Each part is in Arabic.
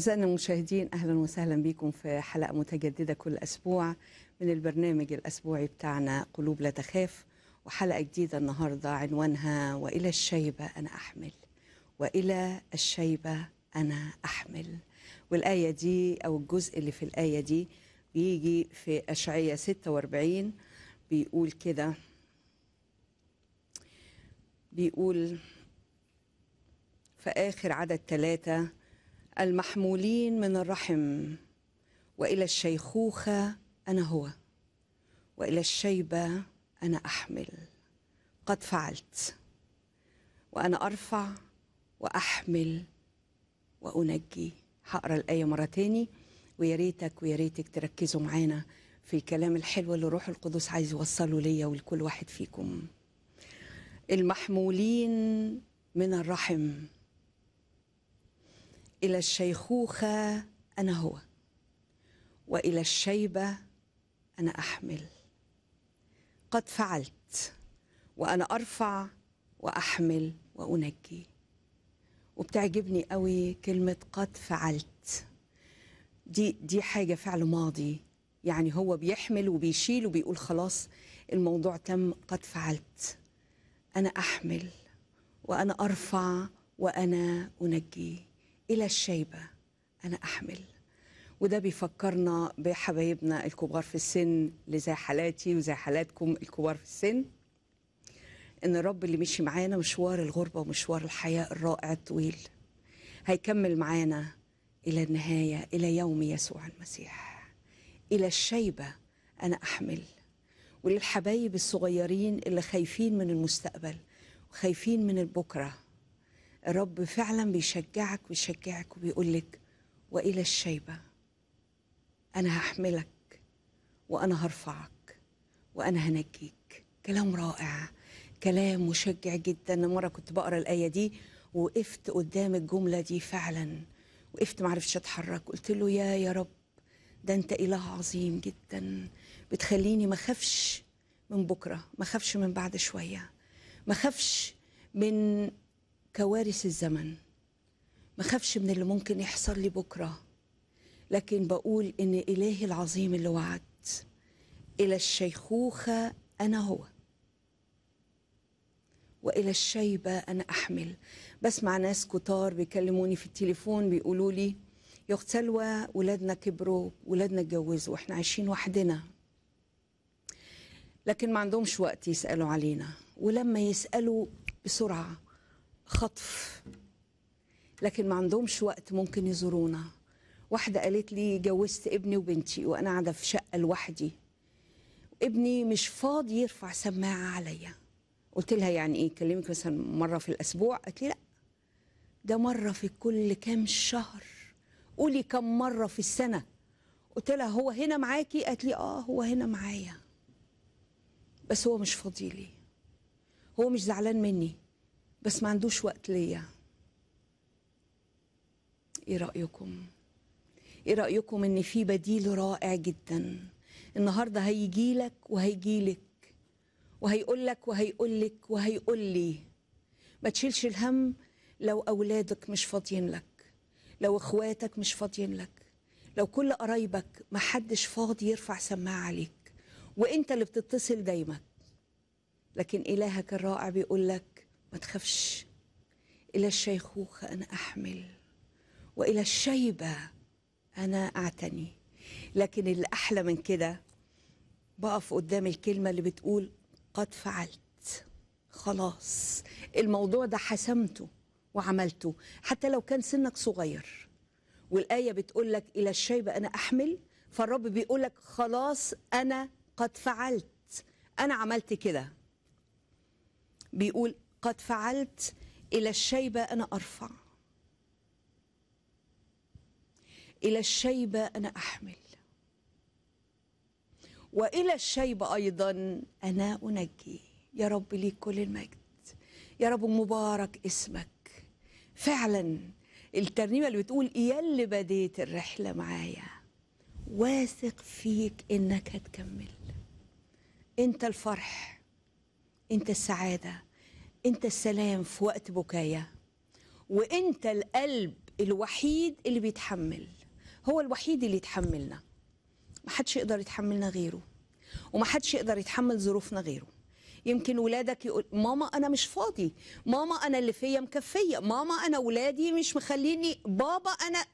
أعزائنا المشاهدين أهلا وسهلا بكم في حلقة متجددة كل أسبوع من البرنامج الأسبوعي بتاعنا قلوب لا تخاف وحلقة جديدة النهاردة عنوانها وإلى الشيبة أنا أحمل وإلى الشيبة أنا أحمل والآية دي أو الجزء اللي في الآية دي بيجي في أشعية 46 بيقول كده بيقول في آخر عدد ثلاثة المحمولين من الرحم والى الشيخوخه انا هو والى الشيبه انا احمل قد فعلت وانا ارفع واحمل وانجي هقرا الايه مره تاني ويا ريتك ويا ريتك تركزوا معانا في الكلام الحلو اللي روح القدس عايز يوصله ليا ولكل واحد فيكم المحمولين من الرحم إلى الشيخوخة أنا هو وإلى الشيبة أنا أحمل قد فعلت وأنا أرفع وأحمل وأنجي وبتعجبني قوي كلمة قد فعلت دي دي حاجة فعل ماضي يعني هو بيحمل وبيشيل وبيقول خلاص الموضوع تم قد فعلت أنا أحمل وأنا أرفع وأنا أنجي إلى الشيبة أنا أحمل وده بيفكرنا بحبايبنا الكبار في السن اللي زي حالاتي وزي حالاتكم الكبار في السن ان الرب اللي مشي معانا مشوار الغربة ومشوار الحياة الرائع الطويل هيكمل معانا إلى النهاية إلى يوم يسوع المسيح إلى الشيبة أنا أحمل وللحبايب الصغيرين اللي خايفين من المستقبل وخايفين من البكره الرب فعلا بيشجعك ويشجعك وبيقول لك والى الشيبه انا هحملك وانا هرفعك وانا هنجيك كلام رائع كلام مشجع جدا مره كنت بقرا الايه دي وقفت قدام الجمله دي فعلا وقفت عرفتش اتحرك قلت له يا يا رب ده انت اله عظيم جدا بتخليني ما اخافش من بكره ما اخافش من بعد شويه ما اخافش من كوارث الزمن ما خافش من اللي ممكن يحصل لي بكره لكن بقول ان الهي العظيم اللي وعد الى الشيخوخه انا هو والى الشيبه انا احمل بسمع ناس كتار بيكلموني في التليفون بيقولوا لي يا اخت سلوى ولادنا كبروا ولادنا اتجوزوا واحنا عايشين وحدنا لكن ما عندهمش وقت يسالوا علينا ولما يسالوا بسرعه خطف لكن ما عندهمش وقت ممكن يزورونا واحدة قالت لي جوزت ابني وبنتي وأنا قاعدة في شقة لوحدي ابني مش فاضي يرفع سماعة عليا قلت لها يعني إيه كلمك مثلا مرة في الأسبوع قالت لي لأ ده مرة في كل كام شهر قولي كم مرة في السنة قلت لها هو هنا معاكي قالت لي آه هو هنا معايا بس هو مش فاضي لي هو مش زعلان مني بس ما عندوش وقت ليا ايه رايكم ايه رايكم ان في بديل رائع جدا النهارده هيجيلك وهيجيلك وهيقولك وهيقولك لي ما تشيلش الهم لو اولادك مش فاضيين لك لو اخواتك مش فاضيين لك لو كل قرايبك ما حدش فاضي يرفع سماعه عليك وانت اللي بتتصل دايما لكن الهك الرائع بيقول لك ما تخافش إلى الشيخوخة أنا أحمل وإلى الشيبة أنا أعتني لكن الأحلى من كده بقف قدام الكلمة اللي بتقول قد فعلت خلاص الموضوع ده حسمته وعملته حتى لو كان سنك صغير والآية بتقول لك إلى الشيبة أنا أحمل فالرب بيقول لك خلاص أنا قد فعلت أنا عملت كده بيقول قد فعلت إلى الشيبة أنا أرفع إلى الشيبة أنا أحمل وإلى الشيبة أيضا أنا أنجي يا رب ليك كل المجد يا رب مبارك اسمك فعلا الترنيمة اللي بتقول يا اللي بديت الرحلة معايا واثق فيك إنك هتكمل أنت الفرح أنت السعادة انت السلام في وقت بكايا وانت القلب الوحيد اللي بيتحمل هو الوحيد اللي يتحملنا محدش يقدر يتحملنا غيره ومحدش يقدر يتحمل ظروفنا غيره يمكن ولادك يقول ماما انا مش فاضي ماما انا اللي فيا مكفيه ماما انا ولادي مش مخليني بابا انا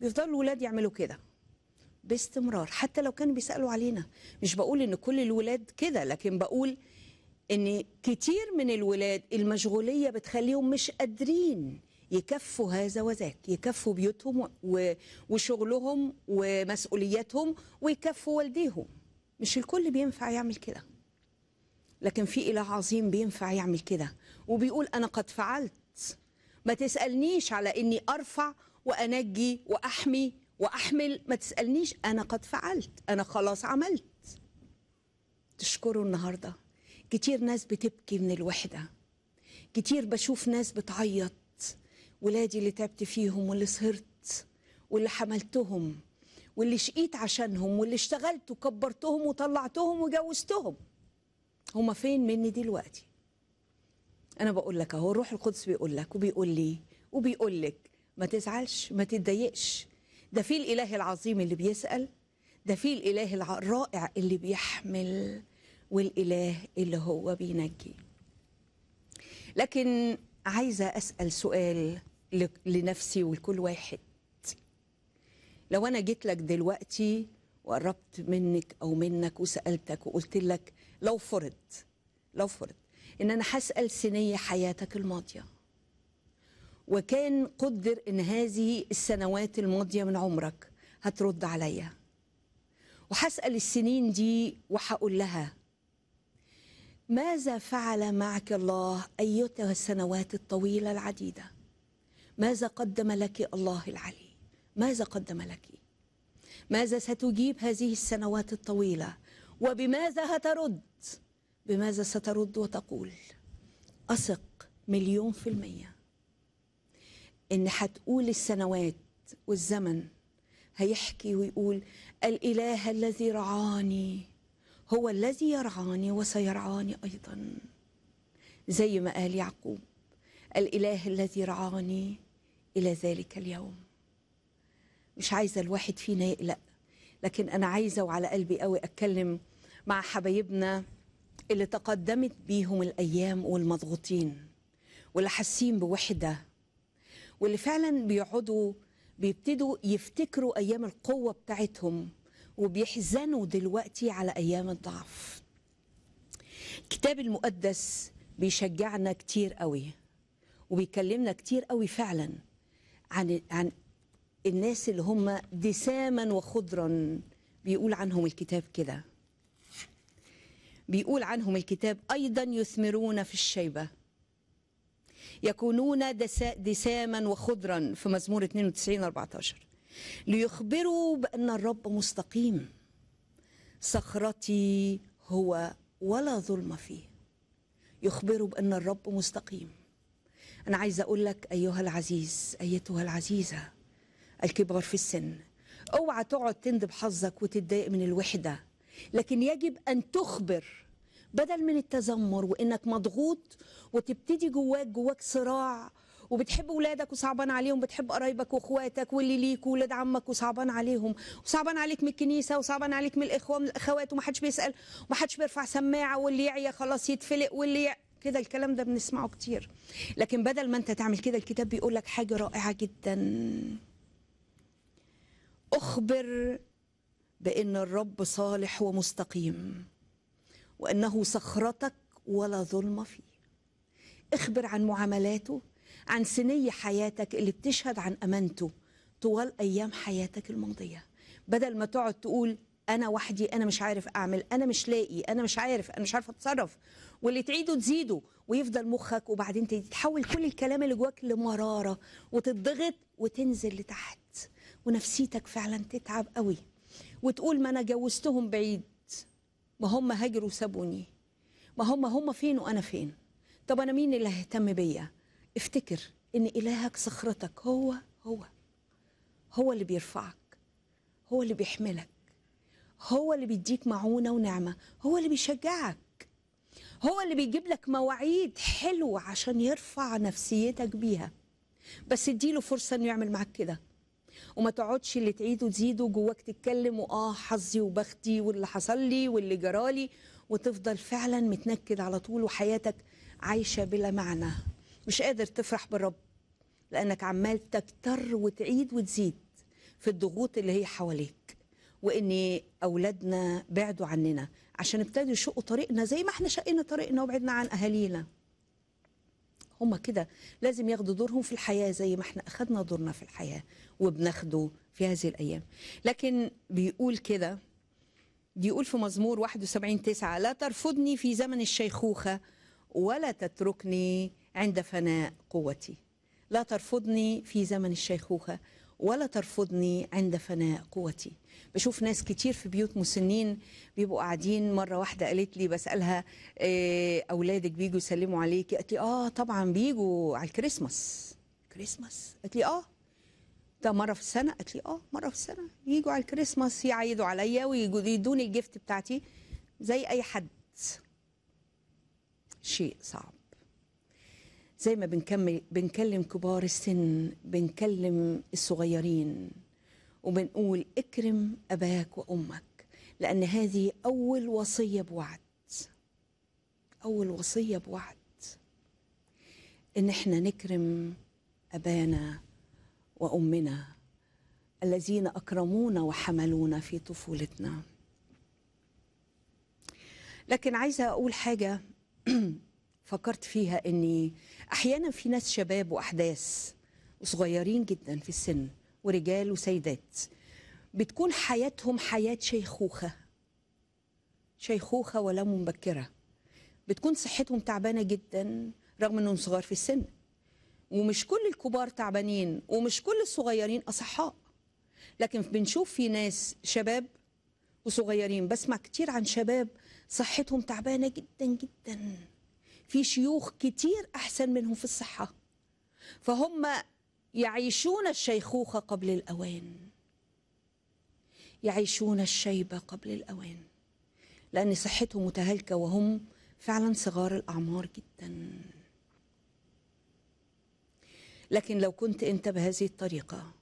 بيفضلوا الولاد يعملوا كده باستمرار حتى لو كانوا بيسالوا علينا مش بقول ان كل الولاد كده لكن بقول ان كتير من الولاد المشغوليه بتخليهم مش قادرين يكفوا هذا وذاك يكفوا بيوتهم وشغلهم ومسؤولياتهم ويكفوا والديهم مش الكل بينفع يعمل كده لكن في اله عظيم بينفع يعمل كده وبيقول انا قد فعلت ما تسالنيش على اني ارفع وانجي واحمي واحمل ما تسالنيش انا قد فعلت انا خلاص عملت تشكره النهارده كتير ناس بتبكي من الوحدة كتير بشوف ناس بتعيط ولادي اللي تعبت فيهم واللي صهرت واللي حملتهم واللي شقيت عشانهم واللي اشتغلت وكبرتهم وطلعتهم وجوزتهم هما فين مني دلوقتي انا بقول لك اهو الروح القدس بيقول لك وبيقول لي وبيقول لك ما تزعلش ما تتضايقش ده في الاله العظيم اللي بيسال ده في الاله الرائع اللي بيحمل والاله اللي هو بينجي لكن عايزه اسال سؤال لنفسي ولكل واحد لو انا جيت لك دلوقتي وقربت منك او منك وسالتك وقلت لك لو فرض لو فرض ان انا هسال سنيه حياتك الماضيه وكان قدر ان هذه السنوات الماضيه من عمرك هترد عليا وهسال السنين دي وهقول لها ماذا فعل معك الله أيتها السنوات الطويلة العديدة ماذا قدم لك الله العلي ماذا قدم لك ماذا ستجيب هذه السنوات الطويلة وبماذا هترد بماذا سترد وتقول أثق مليون في المية إن هتقول السنوات والزمن هيحكي ويقول الإله الذي رعاني هو الذي يرعاني وسيرعاني ايضا زي ما قال يعقوب الاله الذي رعاني الى ذلك اليوم مش عايزه الواحد فينا يقلق لكن انا عايزه وعلى قلبي قوي اتكلم مع حبايبنا اللي تقدمت بيهم الايام والمضغوطين واللي حاسين بوحده واللي فعلا بيقعدوا بيبتدوا يفتكروا ايام القوه بتاعتهم وبيحزنوا دلوقتي على أيام الضعف الكتاب المقدس بيشجعنا كتير قوي وبيكلمنا كتير قوي فعلا عن عن الناس اللي هم دساما وخضرا بيقول عنهم الكتاب كده بيقول عنهم الكتاب ايضا يثمرون في الشيبه يكونون دساما وخضرا في مزمور 92 14 ليخبروا بأن الرب مستقيم صخرتي هو ولا ظلم فيه يخبروا بأن الرب مستقيم أنا عايزة أقول لك أيها العزيز أيتها العزيزة الكبار في السن اوعى تقعد تندب حظك وتتضايق من الوحدة لكن يجب أن تخبر بدل من التذمر وإنك مضغوط وتبتدي جواك جواك صراع وبتحب اولادك وصعبان عليهم بتحب قرايبك واخواتك واللي ليك واولاد عمك وصعبان عليهم وصعبان عليك من الكنيسه وصعبان عليك من الاخوه من الاخوات ومحدش بيسال ومحدش بيرفع سماعه واللي يعيا خلاص يتفلق واللي يع... كده الكلام ده بنسمعه كتير لكن بدل ما انت تعمل كده الكتاب بيقول لك حاجه رائعه جدا اخبر بان الرب صالح ومستقيم وانه صخرتك ولا ظلم فيه اخبر عن معاملاته عن سنية حياتك اللي بتشهد عن أمانته طوال أيام حياتك الماضية بدل ما تقعد تقول أنا وحدي أنا مش عارف أعمل أنا مش لاقي أنا مش عارف أنا مش عارف أتصرف واللي تعيده تزيده ويفضل مخك وبعدين تحول كل الكلام اللي جواك لمرارة وتتضغط وتنزل لتحت ونفسيتك فعلا تتعب قوي وتقول ما أنا جوزتهم بعيد ما هم هاجروا سابوني ما هم هم فين وأنا فين طب أنا مين اللي هيهتم بيا افتكر ان الهك صخرتك هو هو هو اللي بيرفعك هو اللي بيحملك هو اللي بيديك معونة ونعمة هو اللي بيشجعك هو اللي بيجيب لك مواعيد حلوة عشان يرفع نفسيتك بيها بس اديله فرصة انه يعمل معاك كده وما تقعدش اللي تعيده تزيده جواك تتكلم واه حظي وبختي واللي حصل لي واللي جرالي وتفضل فعلا متنكد على طول وحياتك عايشة بلا معنى مش قادر تفرح بالرب لأنك عمال تكتر وتعيد وتزيد في الضغوط اللي هي حواليك وإن أولادنا بعدوا عننا عشان ابتدوا يشقوا طريقنا زي ما احنا شقينا طريقنا وبعدنا عن أهالينا هما كده لازم ياخدوا دورهم في الحياة زي ما احنا أخدنا دورنا في الحياة وبناخده في هذه الأيام لكن بيقول كده بيقول في مزمور 71 تسعة لا ترفضني في زمن الشيخوخة ولا تتركني عند فناء قوتي لا ترفضني في زمن الشيخوخة ولا ترفضني عند فناء قوتي بشوف ناس كتير في بيوت مسنين بيبقوا قاعدين مرة واحدة قالت لي بسألها إيه أولادك بيجوا يسلموا عليكي قالت لي آه طبعا بيجوا على الكريسماس كريسماس قالت لي آه ده مره في السنه قالت لي اه مره في السنه يجوا على الكريسماس يعيدوا عليا ويجوا يدوني الجفت بتاعتي زي اي حد شيء صعب زي ما بنكمل بنكلم كبار السن بنكلم الصغيرين وبنقول اكرم اباك وامك لان هذه اول وصيه بوعد اول وصيه بوعد ان احنا نكرم ابانا وامنا الذين اكرمونا وحملونا في طفولتنا لكن عايزه اقول حاجه فكرت فيها اني احيانا في ناس شباب واحداث وصغيرين جدا في السن ورجال وسيدات بتكون حياتهم حياه شيخوخه شيخوخه ولا مبكره بتكون صحتهم تعبانه جدا رغم انهم صغار في السن ومش كل الكبار تعبانين ومش كل الصغيرين اصحاء لكن بنشوف في ناس شباب وصغيرين بسمع كتير عن شباب صحتهم تعبانه جدا جدا في شيوخ كتير أحسن منهم في الصحة فهم يعيشون الشيخوخة قبل الأوان يعيشون الشيبة قبل الأوان لأن صحتهم متهالكة وهم فعلا صغار الأعمار جدا لكن لو كنت أنت بهذه الطريقة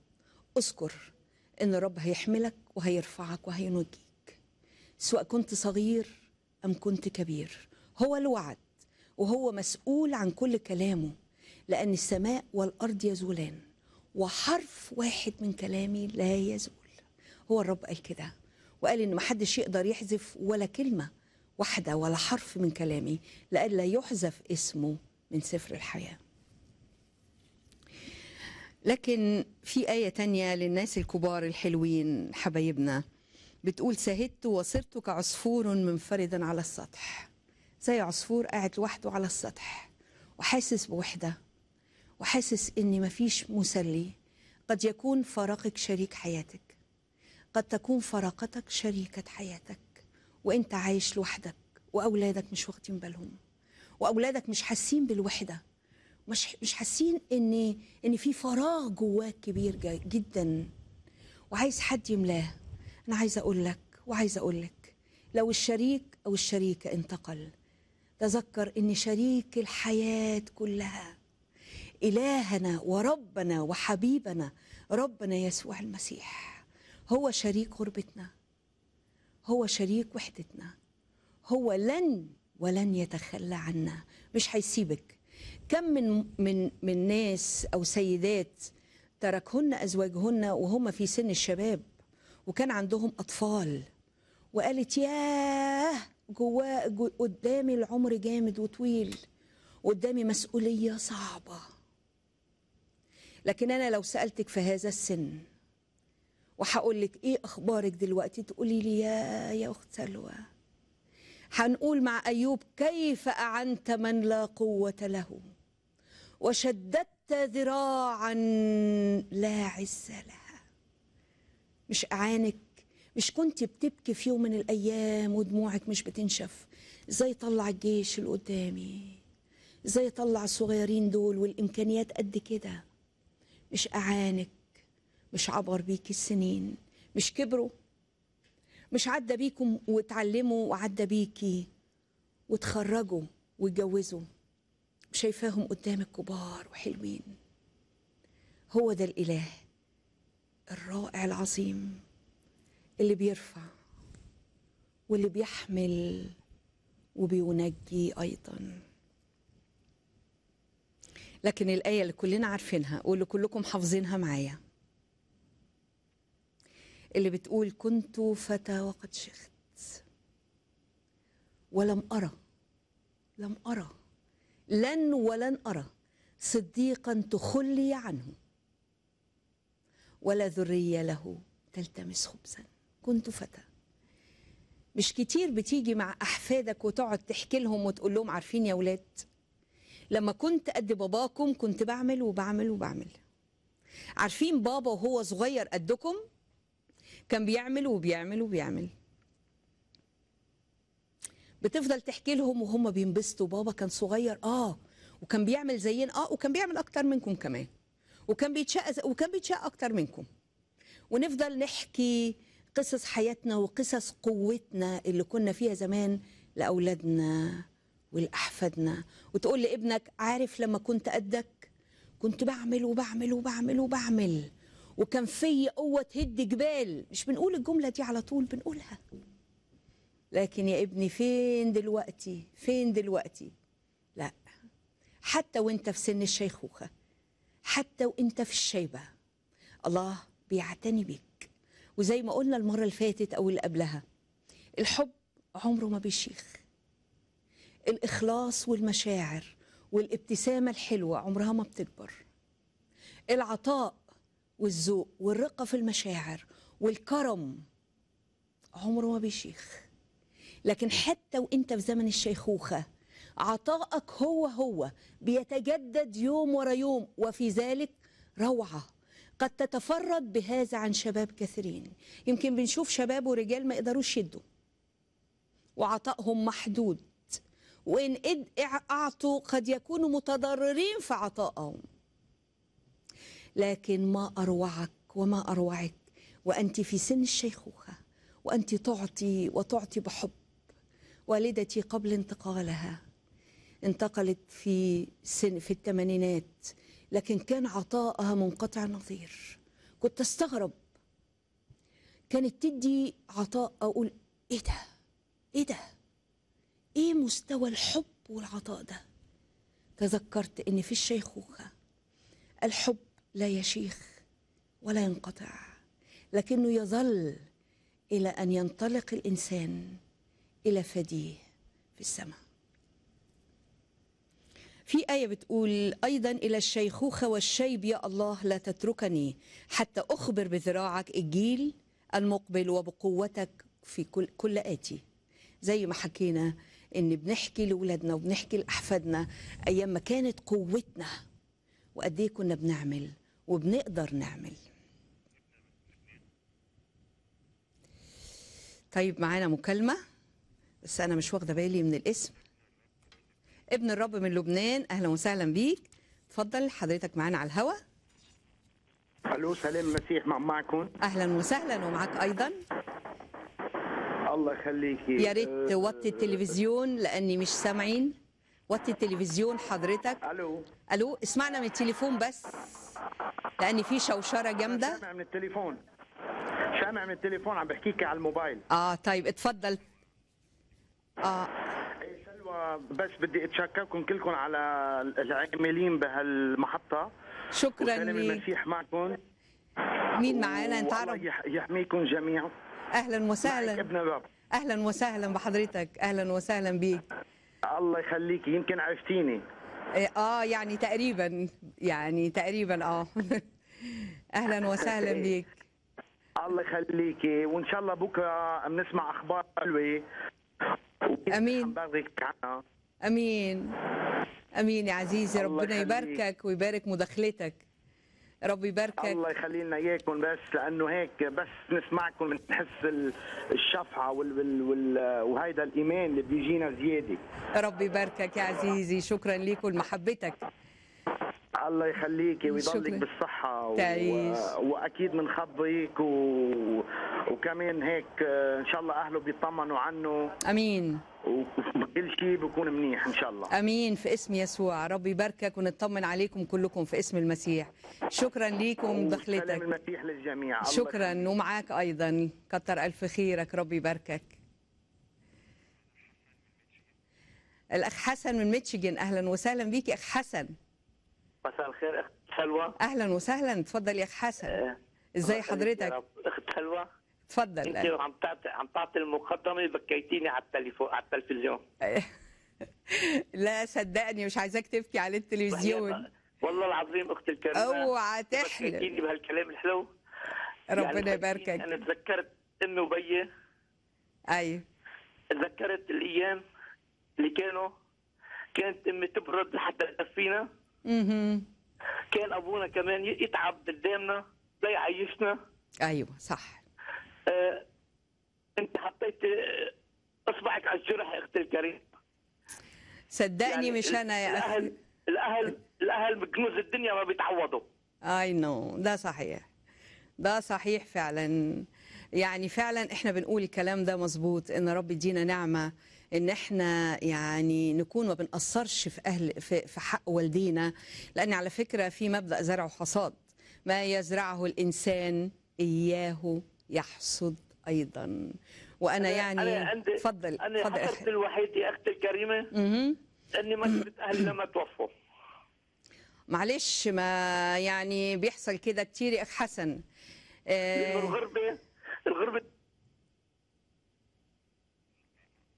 اذكر أن الرب هيحملك وهيرفعك وهينجيك سواء كنت صغير أم كنت كبير هو الوعد وهو مسؤول عن كل كلامه لأن السماء والأرض يزولان وحرف واحد من كلامي لا يزول هو الرب قال كده وقال إن محدش يقدر يحذف ولا كلمة واحدة ولا حرف من كلامي لئلا يحذف اسمه من سفر الحياة لكن في آية تانية للناس الكبار الحلوين حبايبنا بتقول سهدت وصرت كعصفور منفردا على السطح زي عصفور قاعد لوحده على السطح وحاسس بوحدة وحاسس إن مفيش مسلي قد يكون فراقك شريك حياتك قد تكون فراقتك شريكة حياتك وإنت عايش لوحدك وأولادك مش واخدين بالهم وأولادك مش حاسين بالوحدة مش مش حاسين إن إن في فراغ جواك كبير جدا وعايز حد يملاه أنا عايزة أقول لك وعايزة أقول لك لو الشريك أو الشريكة انتقل تذكر ان شريك الحياه كلها الهنا وربنا وحبيبنا ربنا يسوع المسيح هو شريك غربتنا هو شريك وحدتنا هو لن ولن يتخلى عنا مش هيسيبك كم من من من ناس او سيدات تركهن ازواجهن وهم في سن الشباب وكان عندهم اطفال وقالت ياه جواه قدامي العمر جامد وطويل قدامي مسؤولية صعبة لكن أنا لو سألتك في هذا السن وهقول لك إيه أخبارك دلوقتي تقولي لي يا يا أخت سلوى هنقول مع أيوب كيف أعنت من لا قوة له وشددت ذراعا لا عز لها مش أعانك مش كنت بتبكي في يوم من الأيام ودموعك مش بتنشف ازاي طلع الجيش اللي قدامي ازاي طلع الصغيرين دول والإمكانيات قد كده مش أعانك مش عبر بيك السنين مش كبروا مش عدى بيكم واتعلموا وعدى بيكي وتخرجوا واتجوزوا شايفاهم قدامك كبار وحلوين هو ده الإله الرائع العظيم اللي بيرفع واللي بيحمل وبينجي ايضا لكن الايه اللي كلنا عارفينها واللي كلكم حافظينها معايا اللي بتقول كنت فتى وقد شخت ولم ارى لم ارى لن ولن ارى صديقا تخلي عنه ولا ذريه له تلتمس خبزا كنت فتى مش كتير بتيجي مع أحفادك وتقعد تحكي لهم وتقول لهم عارفين يا ولاد لما كنت قد باباكم كنت بعمل وبعمل وبعمل عارفين بابا وهو صغير قدكم كان بيعمل وبيعمل وبيعمل بتفضل تحكي لهم وهم بينبسطوا بابا كان صغير اه وكان بيعمل زينا اه وكان بيعمل اكتر منكم كمان وكان بيتشقى وكان بيتشقى اكتر منكم ونفضل نحكي قصص حياتنا وقصص قوتنا اللي كنا فيها زمان لأولادنا ولأحفادنا وتقول لابنك عارف لما كنت قدك كنت بعمل وبعمل وبعمل وبعمل وكان في قوة تهد جبال مش بنقول الجملة دي على طول بنقولها لكن يا ابني فين دلوقتي فين دلوقتي لا حتى وانت في سن الشيخوخة حتى وانت في الشيبة الله بيعتني بيك وزي ما قلنا المرة اللي فاتت أو اللي قبلها الحب عمره ما بيشيخ الإخلاص والمشاعر والابتسامة الحلوة عمرها ما بتكبر العطاء والذوق والرقة في المشاعر والكرم عمره ما بيشيخ لكن حتى وانت في زمن الشيخوخة عطائك هو هو بيتجدد يوم ورا يوم وفي ذلك روعة قد تتفرد بهذا عن شباب كثيرين يمكن بنشوف شباب ورجال ما يقدروش يدوا وعطائهم محدود وإن أعطوا قد يكونوا متضررين في عطائهم لكن ما أروعك وما أروعك وأنت في سن الشيخوخة وأنت تعطي وتعطي بحب والدتي قبل انتقالها انتقلت في سن في الثمانينات لكن كان عطاءها منقطع النظير كنت استغرب كانت تدي عطاء اقول ايه ده ايه ده ايه مستوى الحب والعطاء ده تذكرت ان في الشيخوخه الحب لا يشيخ ولا ينقطع لكنه يظل الى ان ينطلق الانسان الى فديه في السماء في آية بتقول أيضا إلى الشيخوخة والشيب يا الله لا تتركني حتى أخبر بذراعك الجيل المقبل وبقوتك في كل, كل آتي زي ما حكينا إن بنحكي لولادنا وبنحكي لأحفادنا أيام ما كانت قوتنا وقد إيه كنا بنعمل وبنقدر نعمل طيب معانا مكالمة بس أنا مش واخدة بالي من الاسم ابن الرب من لبنان اهلا وسهلا بيك اتفضل حضرتك معانا على الهوا الو سلام المسيح مع معكم اهلا وسهلا ومعك ايضا الله يخليكي يا ريت توطي آه، التلفزيون لاني مش سامعين وطي التلفزيون حضرتك الو الو اسمعنا من التليفون بس لان في شوشره جامده سامع من التليفون سامع من التليفون عم بحكيك على الموبايل اه طيب اتفضل اه بس بدي اتشكركم كلكم على العاملين بهالمحطه شكرا لك المسيح معكم مين معانا انت عارف يحميكم جميعا اهلا وسهلا ابن الرب اهلا وسهلا بحضرتك اهلا وسهلا بيك الله يخليك يمكن عرفتيني إيه، اه يعني تقريبا يعني تقريبا اه اهلا وسهلا بيك الله يخليكي وان شاء الله بكره بنسمع اخبار حلوه امين امين امين يا عزيزي ربنا يباركك ويبارك مداخلتك ربي يباركك الله يخلي لنا اياكم بس لانه هيك بس نسمعكم بنحس الشفعه وال وال وال وهيدا الايمان اللي بيجينا زياده ربي يباركك يا عزيزي شكرا لكم ولمحبتك الله يخليك ويضلك بالصحة تعيش و... وأكيد بنخبيك و... وكمان هيك إن شاء الله أهله بيطمنوا عنه أمين وكل شيء بيكون منيح إن شاء الله أمين في اسم يسوع ربي يباركك ونطمن عليكم كلكم في اسم المسيح شكرا ليكم دخلتك المسيح للجميع شكرا ومعاك أيضا كتر ألف خيرك ربي يباركك الأخ حسن من ميتشيغن أهلا وسهلا بيك أخ حسن مساء الخير اخت سلوى اهلا وسهلا تفضل يا اخ حسن آه، ازي حضرتك اخت سلوى تفضل انت عم تعطي عم تعطي المقدمه بكيتيني على التليفون على التلفزيون لا صدقني مش عايزاك تبكي على التلفزيون والله العظيم اختي الكريمه اوعى تحلم بكيتيني بهالكلام الحلو يعني ربنا يعني يباركك انا تذكرت امي وبيي ايوه تذكرت الايام اللي كانوا كانت امي تبرد لحتى تدفينا كان ابونا كمان يتعب قدامنا لا يعيشنا ايوه صح آه انت حطيت آه، اصبعك على الجرح يا اختي الكريمه صدقني يعني مش انا يا الاهل أخي. الاهل الاهل بكنوز الدنيا ما بيتعوضوا اي نو ده صحيح ده صحيح فعلا يعني فعلا احنا بنقول الكلام ده مظبوط ان رب يدينا نعمه ان احنا يعني نكون ما بنقصرش في اهل في, في حق والدينا لان على فكره في مبدا زرع حصاد ما يزرعه الانسان اياه يحصد ايضا وانا أنا يعني أنا عندي اتفضل انا حسبت الوحيد يا اختي الكريمه اني شفت اهلي لما توفوا معلش ما يعني بيحصل كده كتير يا اخ حسن آه الغربه الغربه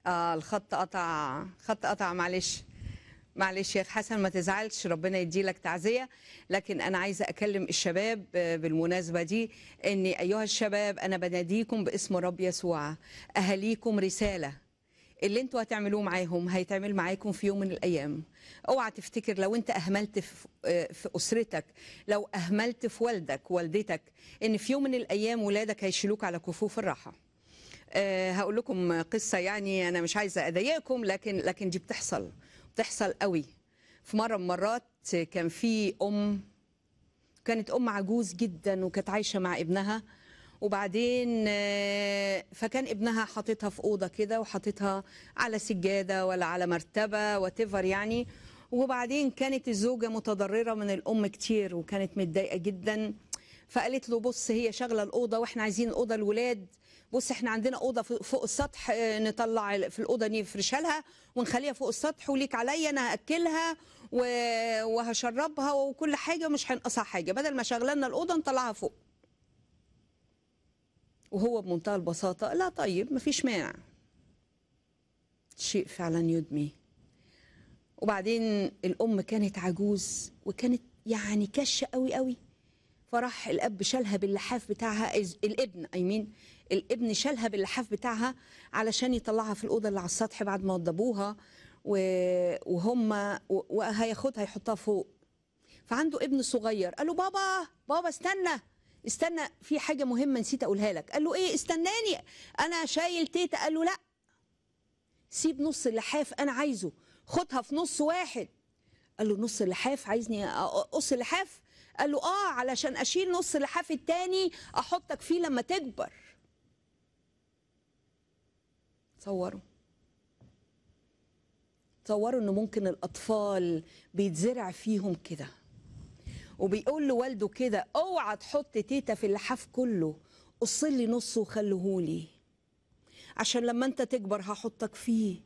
اه الخط قطع خط قطع معلش معلش يا حسن ما تزعلش ربنا يديلك تعزية لكن أنا عايزة أكلم الشباب آه، بالمناسبة دي أن أيها الشباب أنا بناديكم باسم رب يسوع أهليكم رسالة اللي انتوا هتعملوه معاهم هيتعمل معاكم في يوم من الايام اوعى تفتكر لو انت اهملت في, آه، في اسرتك لو اهملت في والدك والدتك ان في يوم من الايام ولادك هيشيلوك على كفوف الراحه آه، هقول لكم قصه يعني انا مش عايزه اضايقكم لكن لكن دي بتحصل بتحصل قوي في مره من مرات كان في ام كانت ام عجوز جدا وكانت عايشه مع ابنها وبعدين آه، فكان ابنها حاططها في اوضه كده وحاططها على سجاده ولا على مرتبه وتفر يعني وبعدين كانت الزوجه متضرره من الام كتير وكانت متضايقه جدا فقالت له بص هي شغله الاوضه واحنا عايزين اوضه الولاد بص احنا عندنا اوضه فوق السطح آه، نطلع في الاوضه نفرشها لها ونخليها فوق السطح وليك عليا انا هاكلها وهشربها وكل حاجه ومش هينقصها حاجه بدل ما شغلنا الاوضه نطلعها فوق وهو بمنتهى البساطه لا طيب مفيش مانع شيء فعلا يدمي وبعدين الام كانت عجوز وكانت يعني كشه قوي قوي فراح الاب شالها باللحاف بتاعها الابن اي مين الابن شالها باللحاف بتاعها علشان يطلعها في الاوضه اللي على السطح بعد ما وضبوها وهم وهياخدها يحطها فوق فعنده ابن صغير قال له بابا بابا استنى استنى في حاجه مهمه نسيت اقولها لك قال له ايه استناني انا شايل تيتا قال له لا سيب نص اللحاف انا عايزه خدها في نص واحد قال له نص اللحاف عايزني اقص اللحاف قال له اه علشان اشيل نص اللحاف التاني احطك فيه لما تكبر تصوروا تصوروا انه ممكن الاطفال بيتزرع فيهم كده وبيقول لوالده كده اوعى تحط تيتا في اللحاف كله قص لي نصه وخلهولي عشان لما انت تكبر هحطك فيه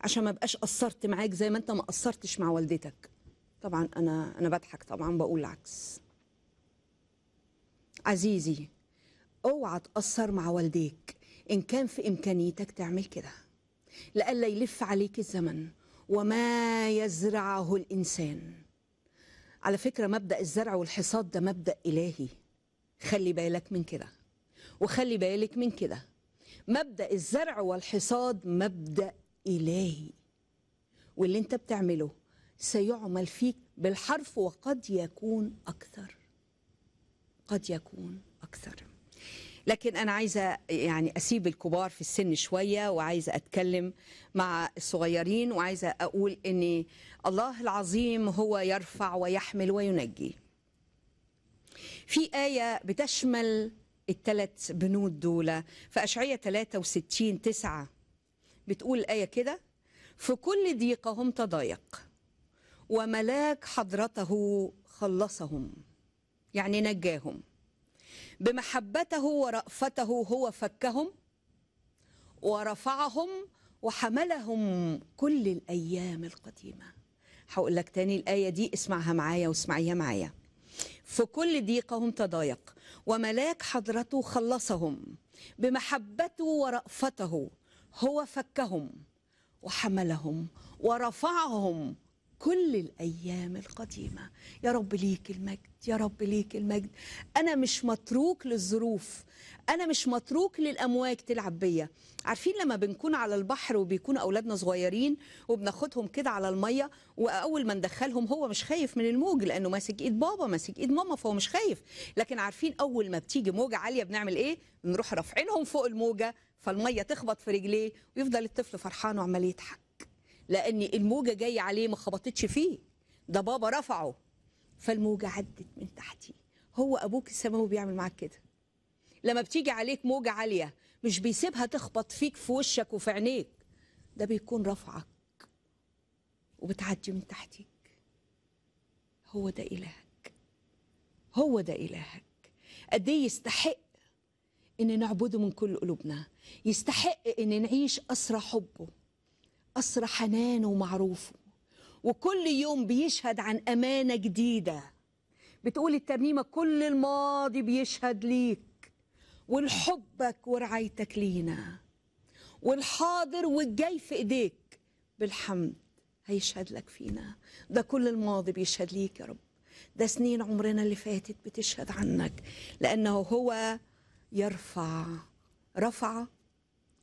عشان ما بقاش قصرت معاك زي ما انت ما قصرتش مع والدتك طبعا انا انا بضحك طبعا بقول العكس عزيزي اوعى تقصر مع والديك إن كان في إمكانيتك تعمل كده لئلا يلف عليك الزمن وما يزرعه الإنسان على فكرة مبدأ الزرع والحصاد ده مبدأ إلهي خلي بالك من كده وخلي بالك من كده مبدأ الزرع والحصاد مبدأ إلهي واللي انت بتعمله سيعمل فيك بالحرف وقد يكون أكثر قد يكون أكثر لكن انا عايزه يعني اسيب الكبار في السن شويه وعايزه اتكلم مع الصغيرين وعايزه اقول ان الله العظيم هو يرفع ويحمل وينجي في آية بتشمل الثلاث بنود دول في اشعياء 63 9 بتقول الآية كده في كل ضيقهم تضايق وملاك حضرته خلصهم يعني نجاهم بمحبته ورأفته هو فكهم ورفعهم وحملهم كل الأيام القديمة هقول لك تاني الآية دي اسمعها معايا واسمعيها معايا في كل ضيقهم تضايق وملاك حضرته خلصهم بمحبته ورأفته هو فكهم وحملهم ورفعهم كل الأيام القديمة يا رب ليك المجد يا رب ليك المجد أنا مش متروك للظروف أنا مش متروك للأمواج تلعب بيا عارفين لما بنكون على البحر وبيكون أولادنا صغيرين وبناخدهم كده على المية وأول ما ندخلهم هو مش خايف من الموج لأنه ماسك إيد بابا ماسك إيد ماما فهو مش خايف لكن عارفين أول ما بتيجي موجة عالية بنعمل إيه؟ بنروح رافعينهم فوق الموجة فالمية تخبط في رجليه ويفضل الطفل فرحان وعمال يضحك لان الموجه جايه عليه ما خبطتش فيه ده بابا رفعه فالموجه عدت من تحتيه هو ابوك السماوي بيعمل معاك كده لما بتيجي عليك موجه عاليه مش بيسيبها تخبط فيك في وشك وفي عينيك ده بيكون رفعك وبتعدي من تحتيك هو ده إلهك هو ده إلهك قد ايه يستحق إن نعبده من كل قلوبنا يستحق إن نعيش أسرى حبه قصر حنانه ومعروفه وكل يوم بيشهد عن أمانة جديدة بتقول الترنيمة كل الماضي بيشهد ليك ولحبك ورعايتك لينا والحاضر والجاي في إيديك بالحمد هيشهد لك فينا ده كل الماضي بيشهد ليك يا رب ده سنين عمرنا اللي فاتت بتشهد عنك لأنه هو يرفع رفع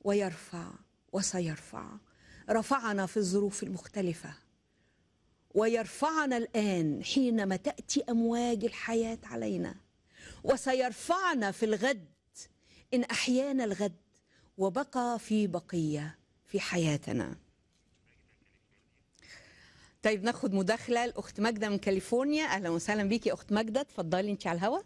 ويرفع وسيرفع رفعنا في الظروف المختلفة ويرفعنا الآن حينما تأتي أمواج الحياة علينا وسيرفعنا في الغد إن أحيانا الغد وبقى في بقية في حياتنا طيب ناخد مداخلة الأخت ماجدة من كاليفورنيا أهلا وسهلا بيكي أخت ماجدة تفضلي أنت على الهواء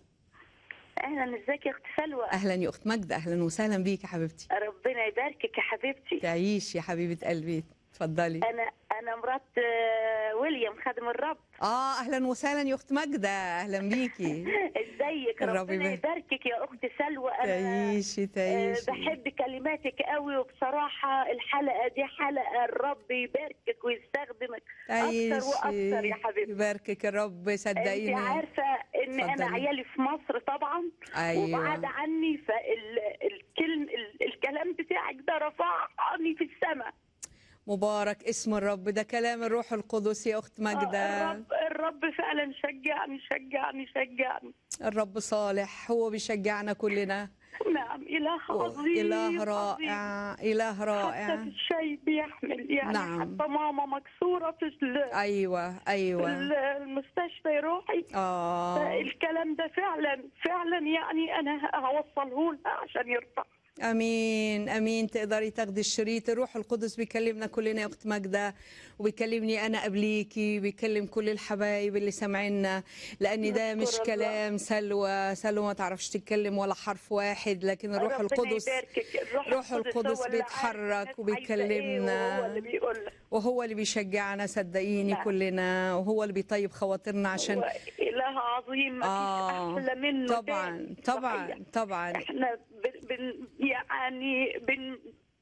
اهلا ازيك يا اخت سلوى اهلا يا اخت مجد اهلا وسهلا بيك يا حبيبتي ربنا يباركك يا حبيبتي تعيش يا حبيبه قلبي تفضلي انا انا مرات آه، ويليام خادم الرب اه اهلا وسهلا يا اخت ماجده اهلا بيكي ازيك ربنا يباركك يا اخت سلوى انا تعيشي تعيشي آه، بحب كلماتك قوي وبصراحه الحلقه دي حلقه الرب يباركك ويستخدمك تعيشي. اكتر واكتر يا حبيبتي يباركك الرب صدقيني انت عارفه ان فضلي. انا عيالي في مصر طبعا أيوة. وبعد عني فالكلم الكلام بتاعك ده رفعني في السماء مبارك اسم الرب ده كلام الروح القدس يا اخت ماجده آه، الرب الرب فعلا شجعني شجعني شجعني الرب صالح هو بيشجعنا كلنا نعم إله عظيم إله رائع عظيم. إله رائع حتى في الشيء بيحمل يعني نعم. حتى ماما مكسورة في أيوة أيوة المستشفى روحي آه. الكلام ده فعلا فعلا يعني أنا هوصله لها عشان يرتاح امين امين تقدري تاخدي الشريط الروح القدس بيكلمنا كلنا يا اخت ماجده وبيكلمني انا قبليكي بيكلم كل الحبايب اللي سامعينا لان ده مش كلام سلوى سلوى ما تعرفش تتكلم ولا حرف واحد لكن الروح القدس الروح القدس, القدس بيتحرك إيه، وبيكلمنا وهو اللي بيشجعنا صدقيني لا. نعم. كلنا وهو اللي بيطيب خواطرنا عشان إله عظيم ما آه. أحلى منه طبعا طبعا صحيح. طبعا احنا بن يعني بن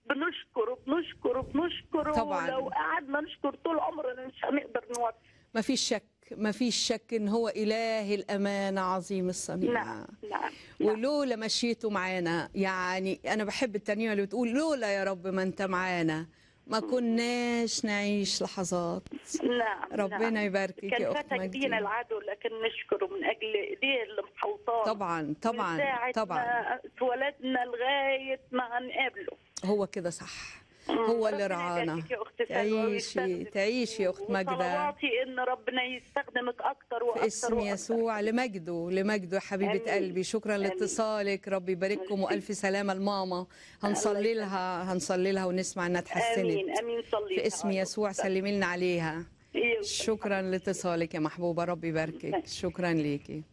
بنشكر بنشكر بنشكر طبعا لو قعدنا نشكر طول عمرنا مش هنقدر نوقف ما فيش شك ما فيش شك ان هو اله الامانه عظيم الصنيع نعم نعم ولولا مشيته معانا يعني انا بحب الترنيمه اللي بتقول لولا يا رب ما انت معانا ما كناش نعيش لحظات لا نعم، ربنا نعم. يباركك كان يا اخت مجدي بينا العدو لكن نشكره من اجل ايديه اللي محوطاه طبعا طبعا طبعا اتولدنا لغايه ما هنقابله هو كده صح هو اللي رعانا يعني تعيشي تعيشي يا اخت ماجده صلواتي ان ربنا يستخدمك اكتر واكتر في اسم وأكتر. يسوع لمجده لمجده حبيبه قلبي شكرا لاتصالك ربي يبارككم والف سلامه لماما هنصلي لها هنصلي لها ونسمع انها اتحسنت امين امين صلي في اسم يسوع سلمي لنا عليها إيه. شكرا لاتصالك يا محبوبه ربي يباركك شكرا ليكي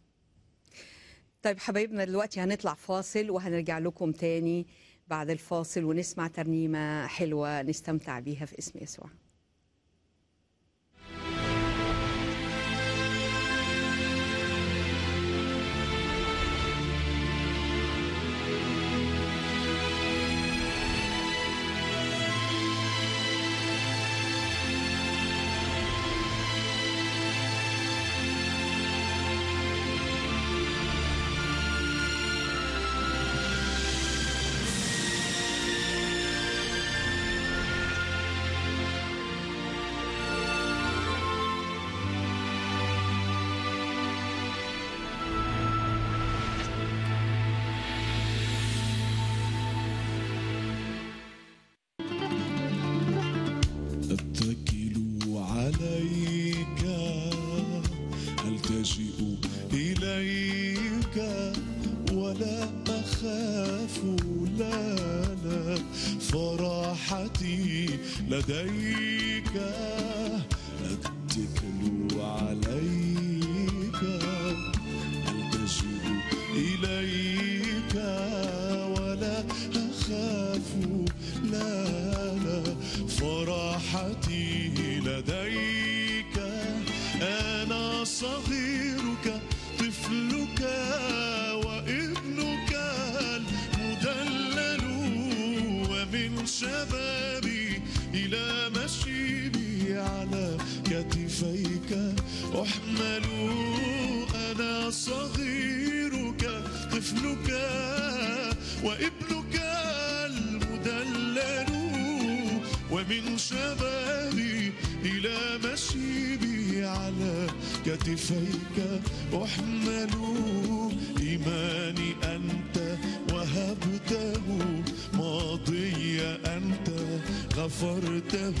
طيب حبايبنا دلوقتي هنطلع فاصل وهنرجع لكم تاني بعد الفاصل ونسمع ترنيمة حلوة نستمتع بيها في اسم يسوع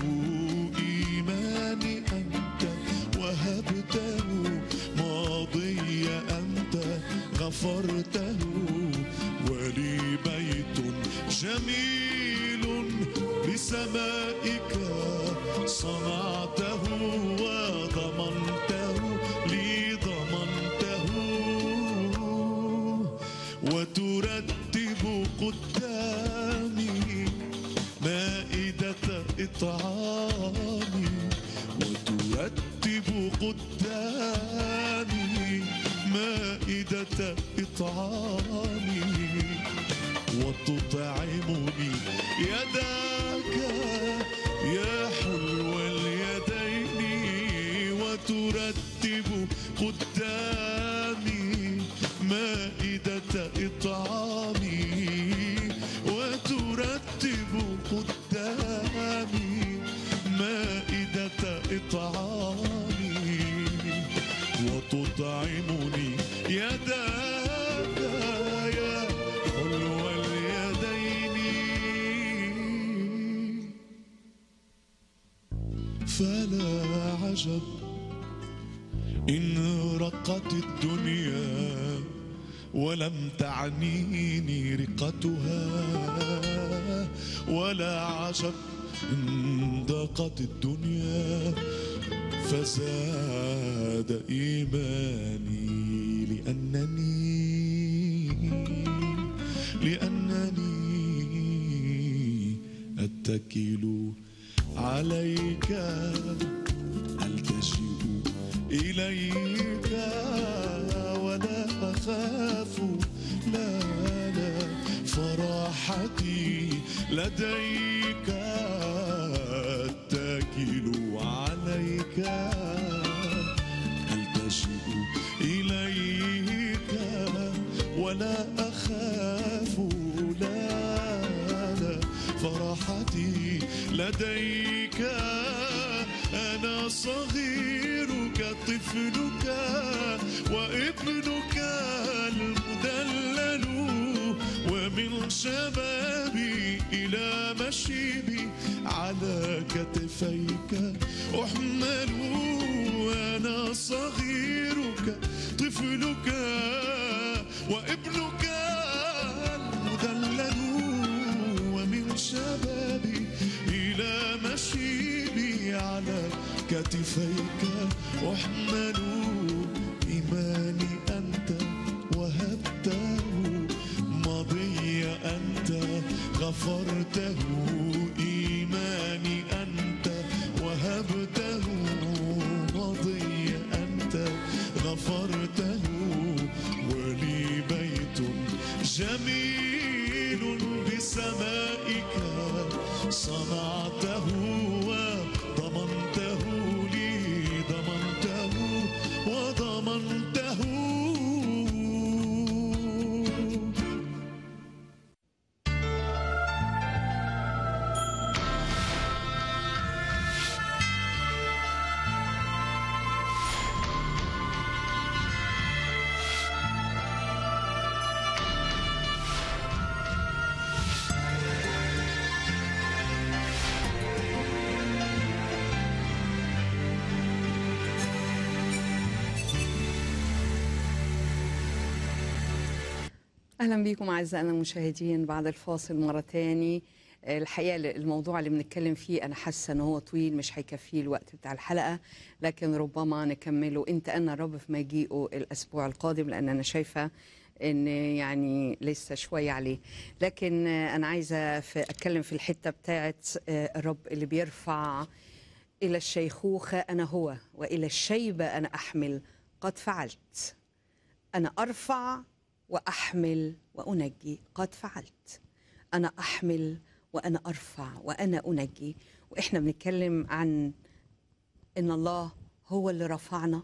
إيماني أنت وهبته ماضي أنت غفرته ولي بيت جميل بسمائك صنعته طعامي وترتب قدامي مائدة إطعامي وتطعمني يداك يا حلو اليدين وترتب قدامي مائدة إطعامي العجب إن رقت الدنيا ولم تعنيني رقتها ولا عجب إن ضاقت الدنيا فزاد إيماني لأنني لأنني أتكل عليك إليك ولا أخاف لا لا فرحتي لديك أتكل عليك ألتجئ إليك ولا أخاف لا لا فرحتي لديك أنا صغير ذلك طفلك وابنك المدلل ومن شبابي إلى مشيبي على كتفيك أحمل وأنا صغيرك طفلك وابنك المدلل ومن شبابي إلى مشيبي على كتفيك أحمل إيماني أنت وهبته مضي أنت غفرته إيماني أنت وهبته مضي أنت غفرته ولي بيت جميل بسماء اهلا بكم اعزائنا المشاهدين بعد الفاصل مره تاني آه، الحقيقه الموضوع اللي بنتكلم فيه انا حاسه ان هو طويل مش هيكفيه الوقت بتاع الحلقه لكن ربما نكمله انت انا الرب في مجيئه الاسبوع القادم لان انا شايفه ان يعني لسه شويه عليه لكن آه، انا عايزه في اتكلم في الحته بتاعت آه، الرب اللي بيرفع الى الشيخوخه انا هو والى الشيبه انا احمل قد فعلت انا ارفع واحمل وانجي قد فعلت انا احمل وانا ارفع وانا انجي واحنا بنتكلم عن ان الله هو اللي رفعنا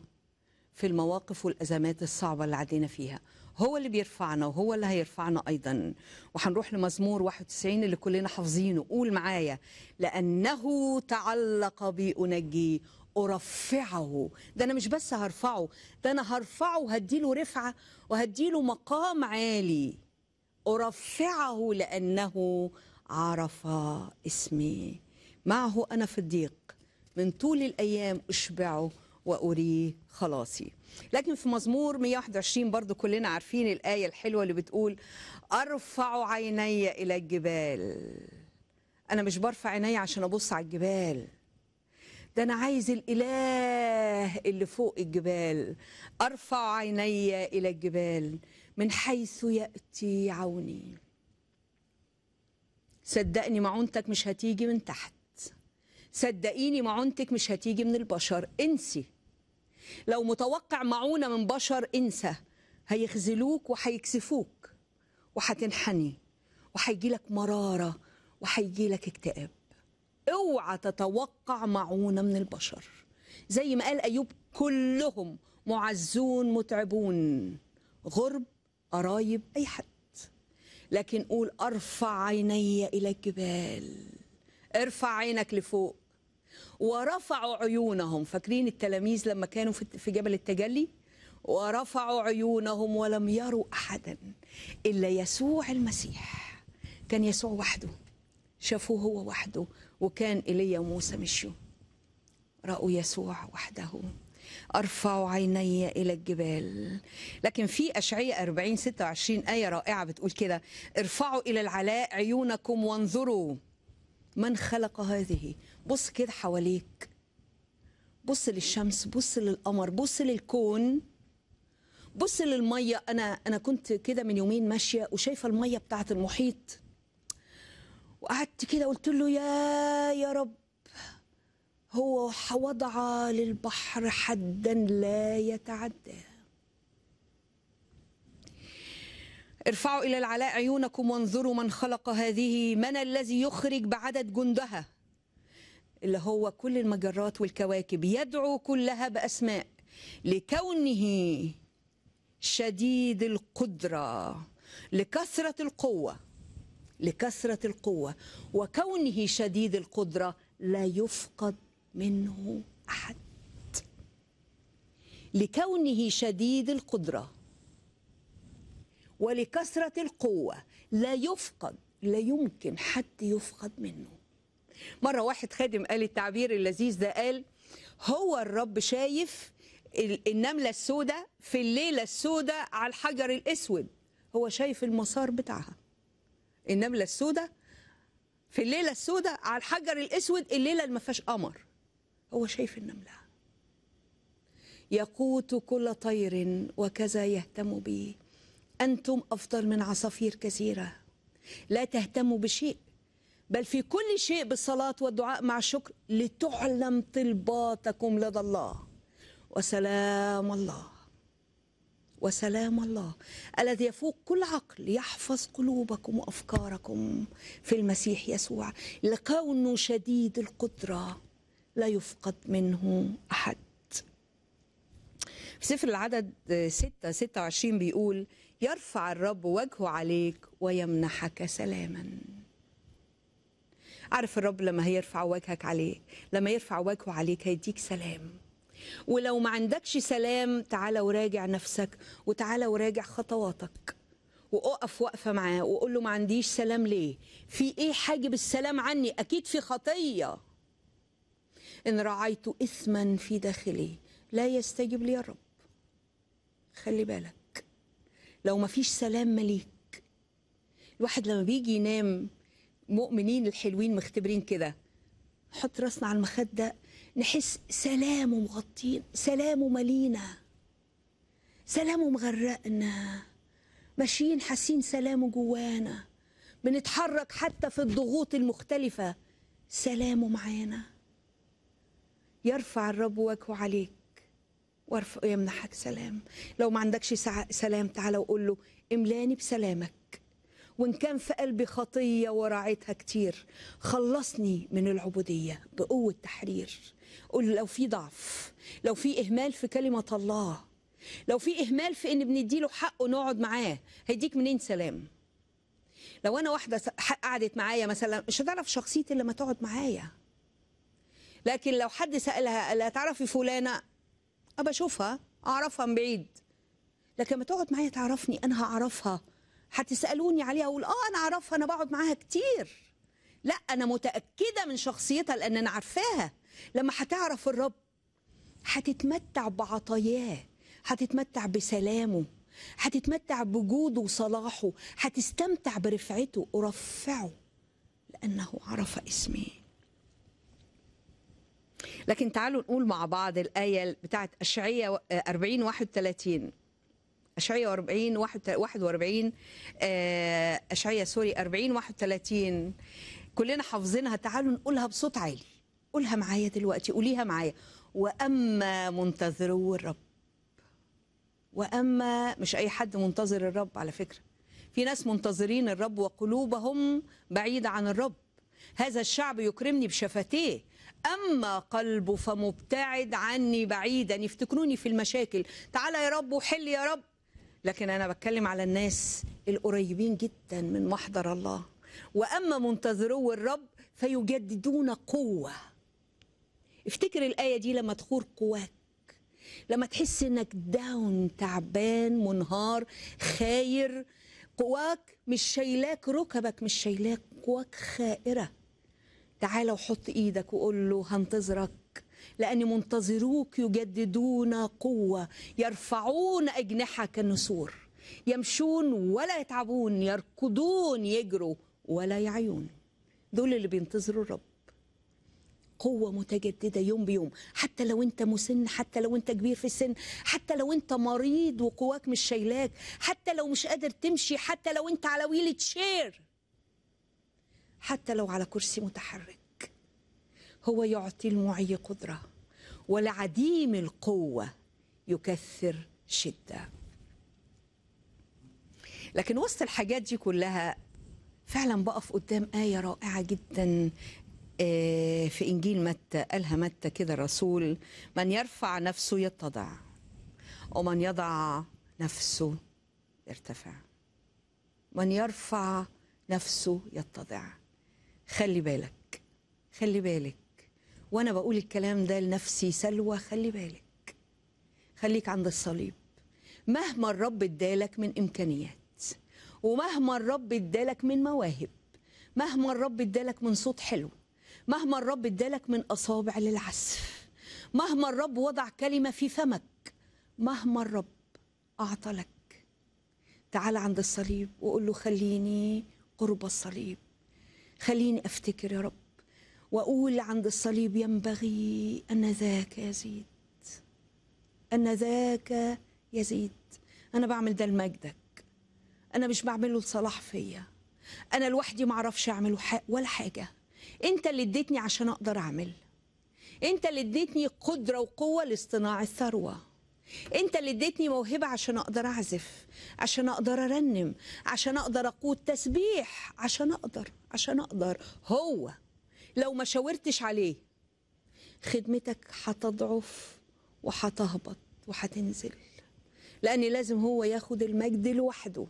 في المواقف والازمات الصعبه اللي عدينا فيها هو اللي بيرفعنا وهو اللي هيرفعنا ايضا وهنروح لمزمور 91 اللي كلنا حافظينه قول معايا لانه تعلق بانجي أرفعه ده أنا مش بس هرفعه ده أنا هرفعه وهديله رفعة وهديله مقام عالي أرفعه لأنه عرف اسمي معه أنا في الضيق من طول الأيام أشبعه وأريه خلاصي لكن في مزمور 121 برضو كلنا عارفين الآية الحلوة اللي بتقول أرفع عيني إلى الجبال أنا مش برفع عيني عشان أبص على الجبال ده أنا عايز الإله اللي فوق الجبال أرفع عيني إلى الجبال من حيث يأتي عوني صدقني معونتك مش هتيجي من تحت صدقيني معونتك مش هتيجي من البشر انسي لو متوقع معونة من بشر انسى هيخذلوك وهيكسفوك وهتنحني وهيجيلك مرارة وهيجيلك اكتئاب اوعى تتوقع معونة من البشر زي ما قال أيوب كلهم معزون متعبون غرب قرايب أي حد لكن قول ارفع عيني الى الجبال ارفع عينك لفوق ورفعوا عيونهم فاكرين التلاميذ لما كانوا في جبل التجلي ورفعوا عيونهم ولم يروا احدا الا يسوع المسيح كان يسوع وحده شافوه هو وحده وكان ايليا وموسى مشوا راوا يسوع وحده أرفع عيني إلى الجبال لكن في أشعية 40 26 آية رائعة بتقول كده ارفعوا إلى العلاء عيونكم وانظروا من خلق هذه بص كده حواليك بص للشمس بص للقمر بص للكون بص للمية أنا أنا كنت كده من يومين ماشية وشايفة المية بتاعة المحيط وقعدت كده قلت له يا يا رب هو وضع للبحر حدا لا يتعداه ارفعوا إلى العلاء عيونكم وانظروا من خلق هذه من الذي يخرج بعدد جندها اللي هو كل المجرات والكواكب يدعو كلها بأسماء لكونه شديد القدرة لكثرة القوة لكثرة القوة وكونه شديد القدرة لا يفقد منه أحد لكونه شديد القدرة ولكثرة القوة لا يفقد لا يمكن حد يفقد منه مرة واحد خادم قال التعبير اللذيذ ده قال هو الرب شايف النملة السوداء في الليلة السوداء على الحجر الأسود هو شايف المسار بتاعها النمله السوداء في الليله السوداء على الحجر الاسود الليله اللي ما فيهاش قمر هو شايف النمله يقوت كل طير وكذا يهتم بي انتم افضل من عصافير كثيره لا تهتموا بشيء بل في كل شيء بالصلاه والدعاء مع الشكر لتعلم طلباتكم لدى الله وسلام الله وسلام الله الذي يفوق كل عقل يحفظ قلوبكم وافكاركم في المسيح يسوع لكونه شديد القدره لا يفقد منه احد. في سفر العدد 6 26 بيقول يرفع الرب وجهه عليك ويمنحك سلاما. عارف الرب لما هيرفع وجهك عليه لما يرفع وجهه عليك هيديك سلام ولو ما عندكش سلام تعالى وراجع نفسك وتعالى وراجع خطواتك واقف واقفه معاه وقول له ما عنديش سلام ليه في ايه حاجب السلام عني اكيد في خطيه ان رعيت اثما في داخلي لا يستجب لي الرب خلي بالك لو ما فيش سلام مليك الواحد لما بيجي ينام مؤمنين الحلوين مختبرين كده حط راسنا على المخده نحس سلامه مغطينا سلامه ملينا سلامه مغرقنا ماشيين حاسين سلامه جوانا بنتحرك حتى في الضغوط المختلفة سلامه معانا يرفع الرب وجهه عليك وارفع يمنحك سلام لو ما عندكش سلام تعالى وقول له املاني بسلامك وان كان في قلبي خطيه وراعيتها كتير خلصني من العبوديه بقوه تحرير قول لو في ضعف لو في إهمال في كلمة الله لو في إهمال في إن بنديله حقه نقعد معاه هيديك منين سلام لو أنا واحدة قعدت معايا مثلا مش هتعرف شخصيتي لما تقعد معايا لكن لو حد سألها لا تعرفي فلانة ابى أشوفها أعرفها من بعيد لكن لما تقعد معايا تعرفني أنا هعرفها هتسألوني عليها أقول آه أنا أعرفها أنا بقعد معاها كتير لا أنا متأكدة من شخصيتها لأن أنا عارفاها لما هتعرف الرب هتتمتع بعطاياه هتتمتع بسلامه هتتمتع بجوده وصلاحه هتستمتع برفعته أرفعه لأنه عرف اسمي لكن تعالوا نقول مع بعض الآية بتاعة أشعية 40 31 أشعية 40 41 آه، أشعية سوري 40 31 كلنا حافظينها تعالوا نقولها بصوت عالي قولها معايا دلوقتي قوليها معايا واما منتظرو الرب واما مش اي حد منتظر الرب على فكره في ناس منتظرين الرب وقلوبهم بعيده عن الرب هذا الشعب يكرمني بشفتيه أما قلبه فمبتعد عني بعيدا يفتكروني في المشاكل تعالى يا رب وحل يا رب لكن أنا بتكلم على الناس القريبين جدا من محضر الله وأما منتظرو الرب فيجددون قوة افتكر الآية دي لما تخور قواك لما تحس انك داون تعبان منهار خاير قواك مش شايلاك ركبك مش شايلاك قواك خائرة تعالى وحط ايدك وقول له هنتظرك لأن منتظروك يجددون قوة يرفعون أجنحة كالنسور يمشون ولا يتعبون يركضون يجروا ولا يعيون دول اللي بينتظروا الرب قوة متجددة يوم بيوم حتى لو أنت مسن حتى لو أنت كبير في السن حتى لو أنت مريض وقواك مش شايلاك حتى لو مش قادر تمشي حتى لو أنت على ويلة شير حتى لو على كرسي متحرك هو يعطي المعي قدرة ولعديم القوة يكثر شدة لكن وسط الحاجات دي كلها فعلا بقف قدام آية رائعة جدا آه، في إنجيل متى قالها متى كده الرسول من يرفع نفسه يتضع ومن يضع نفسه يرتفع من يرفع نفسه يتضع خلي بالك خلي بالك وأنا بقول الكلام ده لنفسي سلوى خلي بالك خليك عند الصليب مهما الرب ادالك من إمكانيات ومهما الرب ادالك من مواهب مهما الرب ادالك من صوت حلو مهما الرب ادالك من اصابع للعسف مهما الرب وضع كلمه في فمك مهما الرب اعطى لك تعال عند الصليب وقول له خليني قرب الصليب خليني افتكر يا رب واقول عند الصليب ينبغي ان ذاك يزيد ان ذاك يزيد انا بعمل ده لمجدك انا مش بعمله لصلاح فيا انا لوحدي معرفش اعمله ولا حاجه انت اللي اديتني عشان اقدر اعمل انت اللي اديتني قدره وقوه لاصطناع الثروه انت اللي اديتني موهبه عشان اقدر اعزف عشان اقدر ارنم عشان اقدر اقود تسبيح عشان اقدر عشان اقدر هو لو ما شاورتش عليه خدمتك هتضعف وهتهبط وهتنزل لان لازم هو ياخد المجد لوحده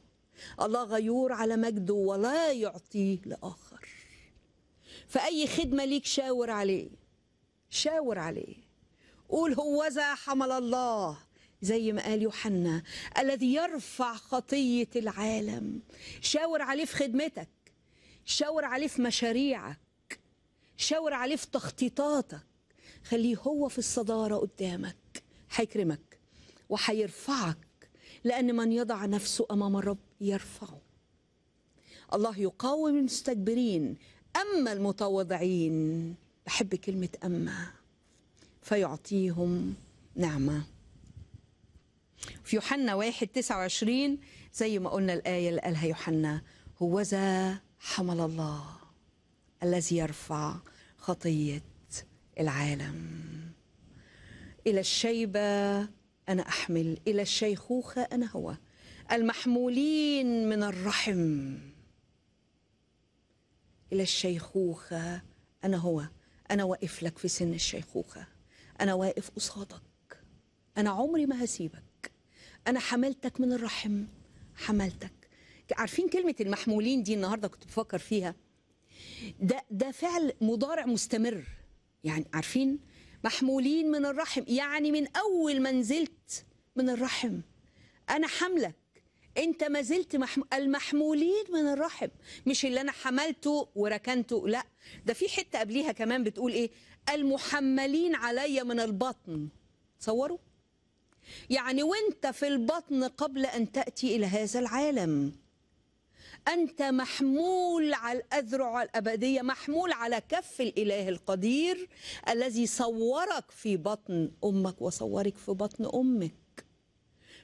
الله غيور على مجده ولا يعطيه لاخر فأي خدمة ليك شاور عليه شاور عليه قول هوذا حمل الله زي ما قال يوحنا الذي يرفع خطية العالم شاور عليه في خدمتك شاور عليه في مشاريعك شاور عليه في تخطيطاتك خليه هو في الصدارة قدامك هيكرمك وهيرفعك لأن من يضع نفسه أمام الرب يرفعه الله يقاوم المستكبرين أما المتواضعين بحب كلمة أما فيعطيهم نعمة في يوحنا واحد تسعة وعشرين زي ما قلنا الآية اللي قالها يوحنا هوذا حمل الله الذي يرفع خطية العالم إلى الشيبة أنا أحمل إلى الشيخوخة أنا هو المحمولين من الرحم إلى الشيخوخة أنا هو أنا واقف لك في سن الشيخوخة أنا واقف قصادك أنا عمري ما هسيبك أنا حملتك من الرحم حملتك عارفين كلمة المحمولين دي النهاردة كنت بفكر فيها ده ده فعل مضارع مستمر يعني عارفين محمولين من الرحم يعني من أول ما نزلت من الرحم أنا حملك انت ما زلت المحمولين من الرحم مش اللي انا حملته وركنته لا ده في حته قبليها كمان بتقول ايه المحملين عليا من البطن تصوروا يعني وانت في البطن قبل ان تاتي الى هذا العالم انت محمول على الاذرع الابديه محمول على كف الاله القدير الذي صورك في بطن امك وصورك في بطن امك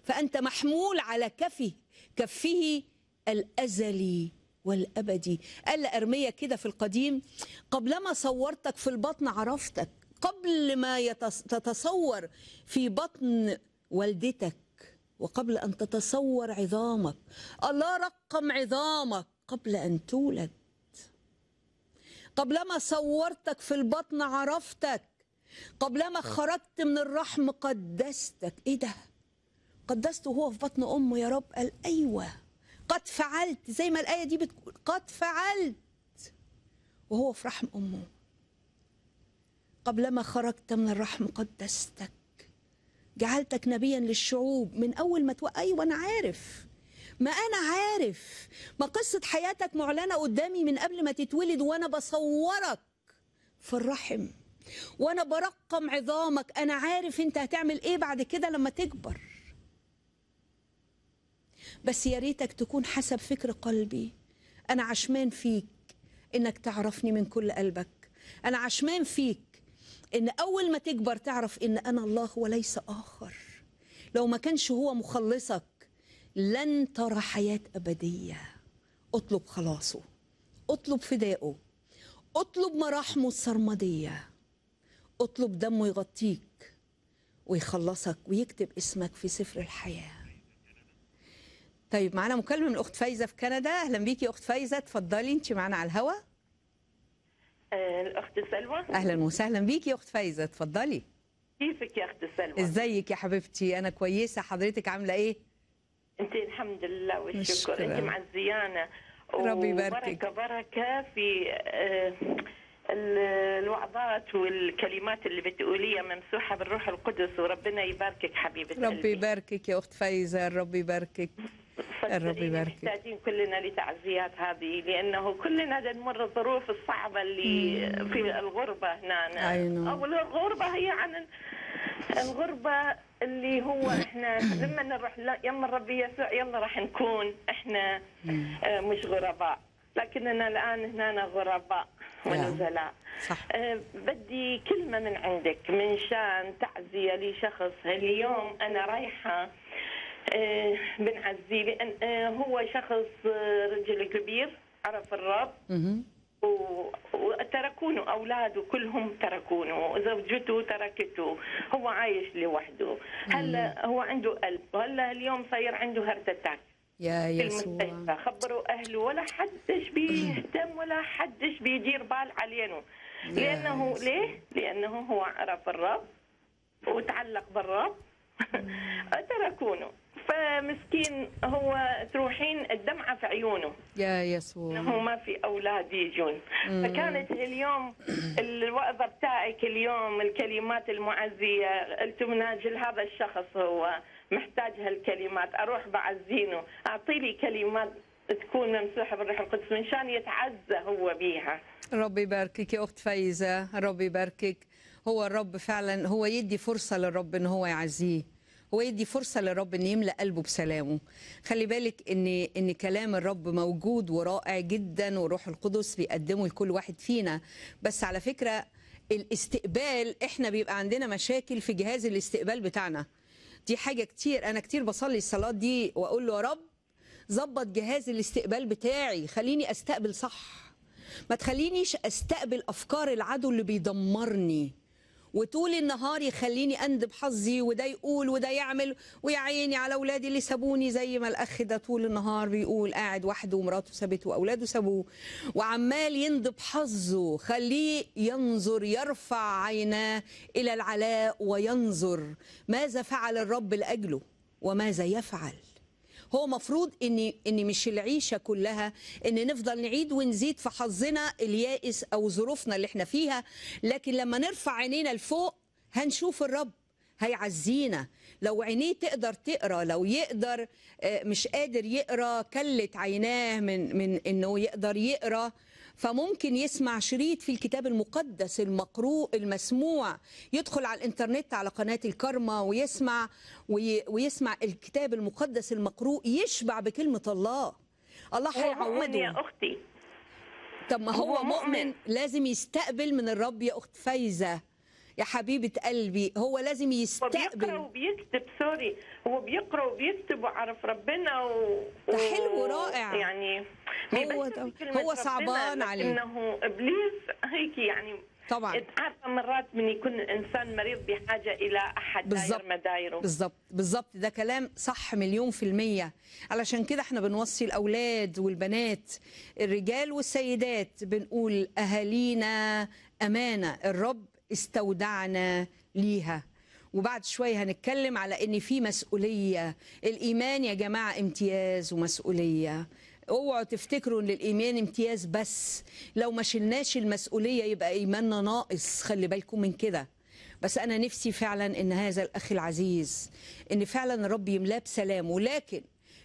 فأنت محمول على كفه كفه الأزلي والأبدي قال أرمية كده في القديم قبلما صورتك في البطن عرفتك قبل ما تتصور في بطن والدتك وقبل أن تتصور عظامك الله رقم عظامك قبل أن تولد قبلما صورتك في البطن عرفتك قبلما خرجت من الرحم قدستك ايه ده قدسته وهو في بطن امه يا رب قال ايوه قد فعلت زي ما الايه دي بتقول قد فعلت وهو في رحم امه قبل ما خرجت من الرحم قدستك جعلتك نبيا للشعوب من اول ما تو... ايوه انا عارف ما انا عارف ما قصه حياتك معلنه قدامي من قبل ما تتولد وانا بصورك في الرحم وانا برقم عظامك انا عارف انت هتعمل ايه بعد كده لما تكبر بس يا ريتك تكون حسب فكر قلبي انا عشمان فيك انك تعرفني من كل قلبك انا عشمان فيك ان اول ما تكبر تعرف ان انا الله وليس اخر لو ما كانش هو مخلصك لن ترى حياه ابديه اطلب خلاصه اطلب فدائه اطلب مراحمه السرمديه اطلب دمه يغطيك ويخلصك ويكتب اسمك في سفر الحياه طيب معانا مكالمه من الاخت فايزه في كندا اهلا بيكي اخت فايزه اتفضلي انت معانا على الهوا آه، الاخت سلوى اهلا وسهلا بيكي اخت فايزه اتفضلي كيفك يا اخت سلوى ازيك يا حبيبتي انا كويسه حضرتك عامله ايه انت الحمد لله والشكر مشكرة. انت معزيانه ربي يبارك بركه بركه في آه، الوعظات والكلمات اللي بتقوليها ممسوحه بالروح القدس وربنا يباركك حبيبتي ربي يباركك يا اخت فايزه ربي يباركك الرب يبارك محتاجين كلنا لتعزيات هذه لانه كلنا نمر الظروف الصعبه اللي في الغربه هنا نعم. او الغربه هي عن الغربه اللي هو احنا لما نروح يم الرب يسوع يلا راح نكون احنا آه، مش غرباء لكننا الان هنا غرباء ونزلاء صح. آه، بدي كلمه من عندك من شان تعزيه لشخص اليوم انا رايحه آه، بنعزيه لان آه، هو شخص آه، رجل كبير عرف الرب وتركونه اولاده كلهم تركونه زوجته تركته هو عايش لوحده هلا هو عنده قلب هلا اليوم صاير عنده هارت اتاك يا يسوع خبروا اهله ولا حدش بيهتم ولا حدش بيدير بال علينا لانه ليه؟ لانه هو عرف الرب وتعلق بالرب تركونه فمسكين هو تروحين الدمعة في عيونه يا يسوع انه ما في اولاد يجون فكانت اليوم الوعظة بتاعك اليوم الكلمات المعزية قلت مناجل هذا الشخص هو محتاج هالكلمات اروح بعزينه لي كلمات تكون ممسوحة بالروح القدس من شان يتعزى هو بيها ربي يباركك يا أخت فايزة ربي يباركك هو الرب فعلا هو يدي فرصة للرب ان هو يعزيه هو يدي فرصة للرب ان يملأ قلبه بسلامه خلي بالك ان ان كلام الرب موجود ورائع جدا وروح القدس بيقدمه لكل واحد فينا بس على فكرة الاستقبال احنا بيبقى عندنا مشاكل في جهاز الاستقبال بتاعنا دي حاجة كتير انا كتير بصلي الصلاة دي واقول له يا رب ظبط جهاز الاستقبال بتاعي خليني استقبل صح ما تخلينيش استقبل افكار العدو اللي بيدمرني وطول النهار يخليني اندب حظي وده يقول وده يعمل ويا عيني على اولادي اللي سابوني زي ما الاخ ده طول النهار بيقول قاعد وحده ومراته سابته واولاده سابوه وعمال يندب حظه خليه ينظر يرفع عيناه الى العلاء وينظر ماذا فعل الرب لاجله وماذا يفعل هو مفروض ان ان مش العيشه كلها ان نفضل نعيد ونزيد في حظنا اليائس او ظروفنا اللي احنا فيها لكن لما نرفع عينينا لفوق هنشوف الرب هيعزينا لو عينيه تقدر تقرا لو يقدر آه، مش قادر يقرا كلت عيناه من من انه يقدر يقرا فممكن يسمع شريط في الكتاب المقدس المقروء المسموع يدخل على الانترنت على قناة الكرمة ويسمع ويسمع الكتاب المقدس المقروء يشبع بكلمة الله الله هيعوده يا أختي طب ما هو, هو مؤمن. مؤمن لازم يستقبل من الرب يا أخت فايزة يا حبيبه قلبي هو لازم يستقبل بيقرا وبيكتب سوري هو بيقرا وبيكتب وعرف ربنا و... ده حلو رائع يعني هو هو صعبان عليه انه ابليس هيك يعني طبعا عارفه مرات من يكون الانسان مريض بحاجه الى احد بالزبط. داير مدايره بالظبط بالظبط ده كلام صح مليون في الميه علشان كده احنا بنوصي الاولاد والبنات الرجال والسيدات بنقول اهالينا امانه الرب استودعنا ليها وبعد شوية هنتكلم على ان في مسؤولية الايمان يا جماعة امتياز ومسؤولية اوعوا تفتكروا ان الايمان امتياز بس لو ما شلناش المسؤولية يبقى ايماننا ناقص خلي بالكم من كده بس انا نفسي فعلا ان هذا الاخ العزيز ان فعلا رب يملاه بسلام ولكن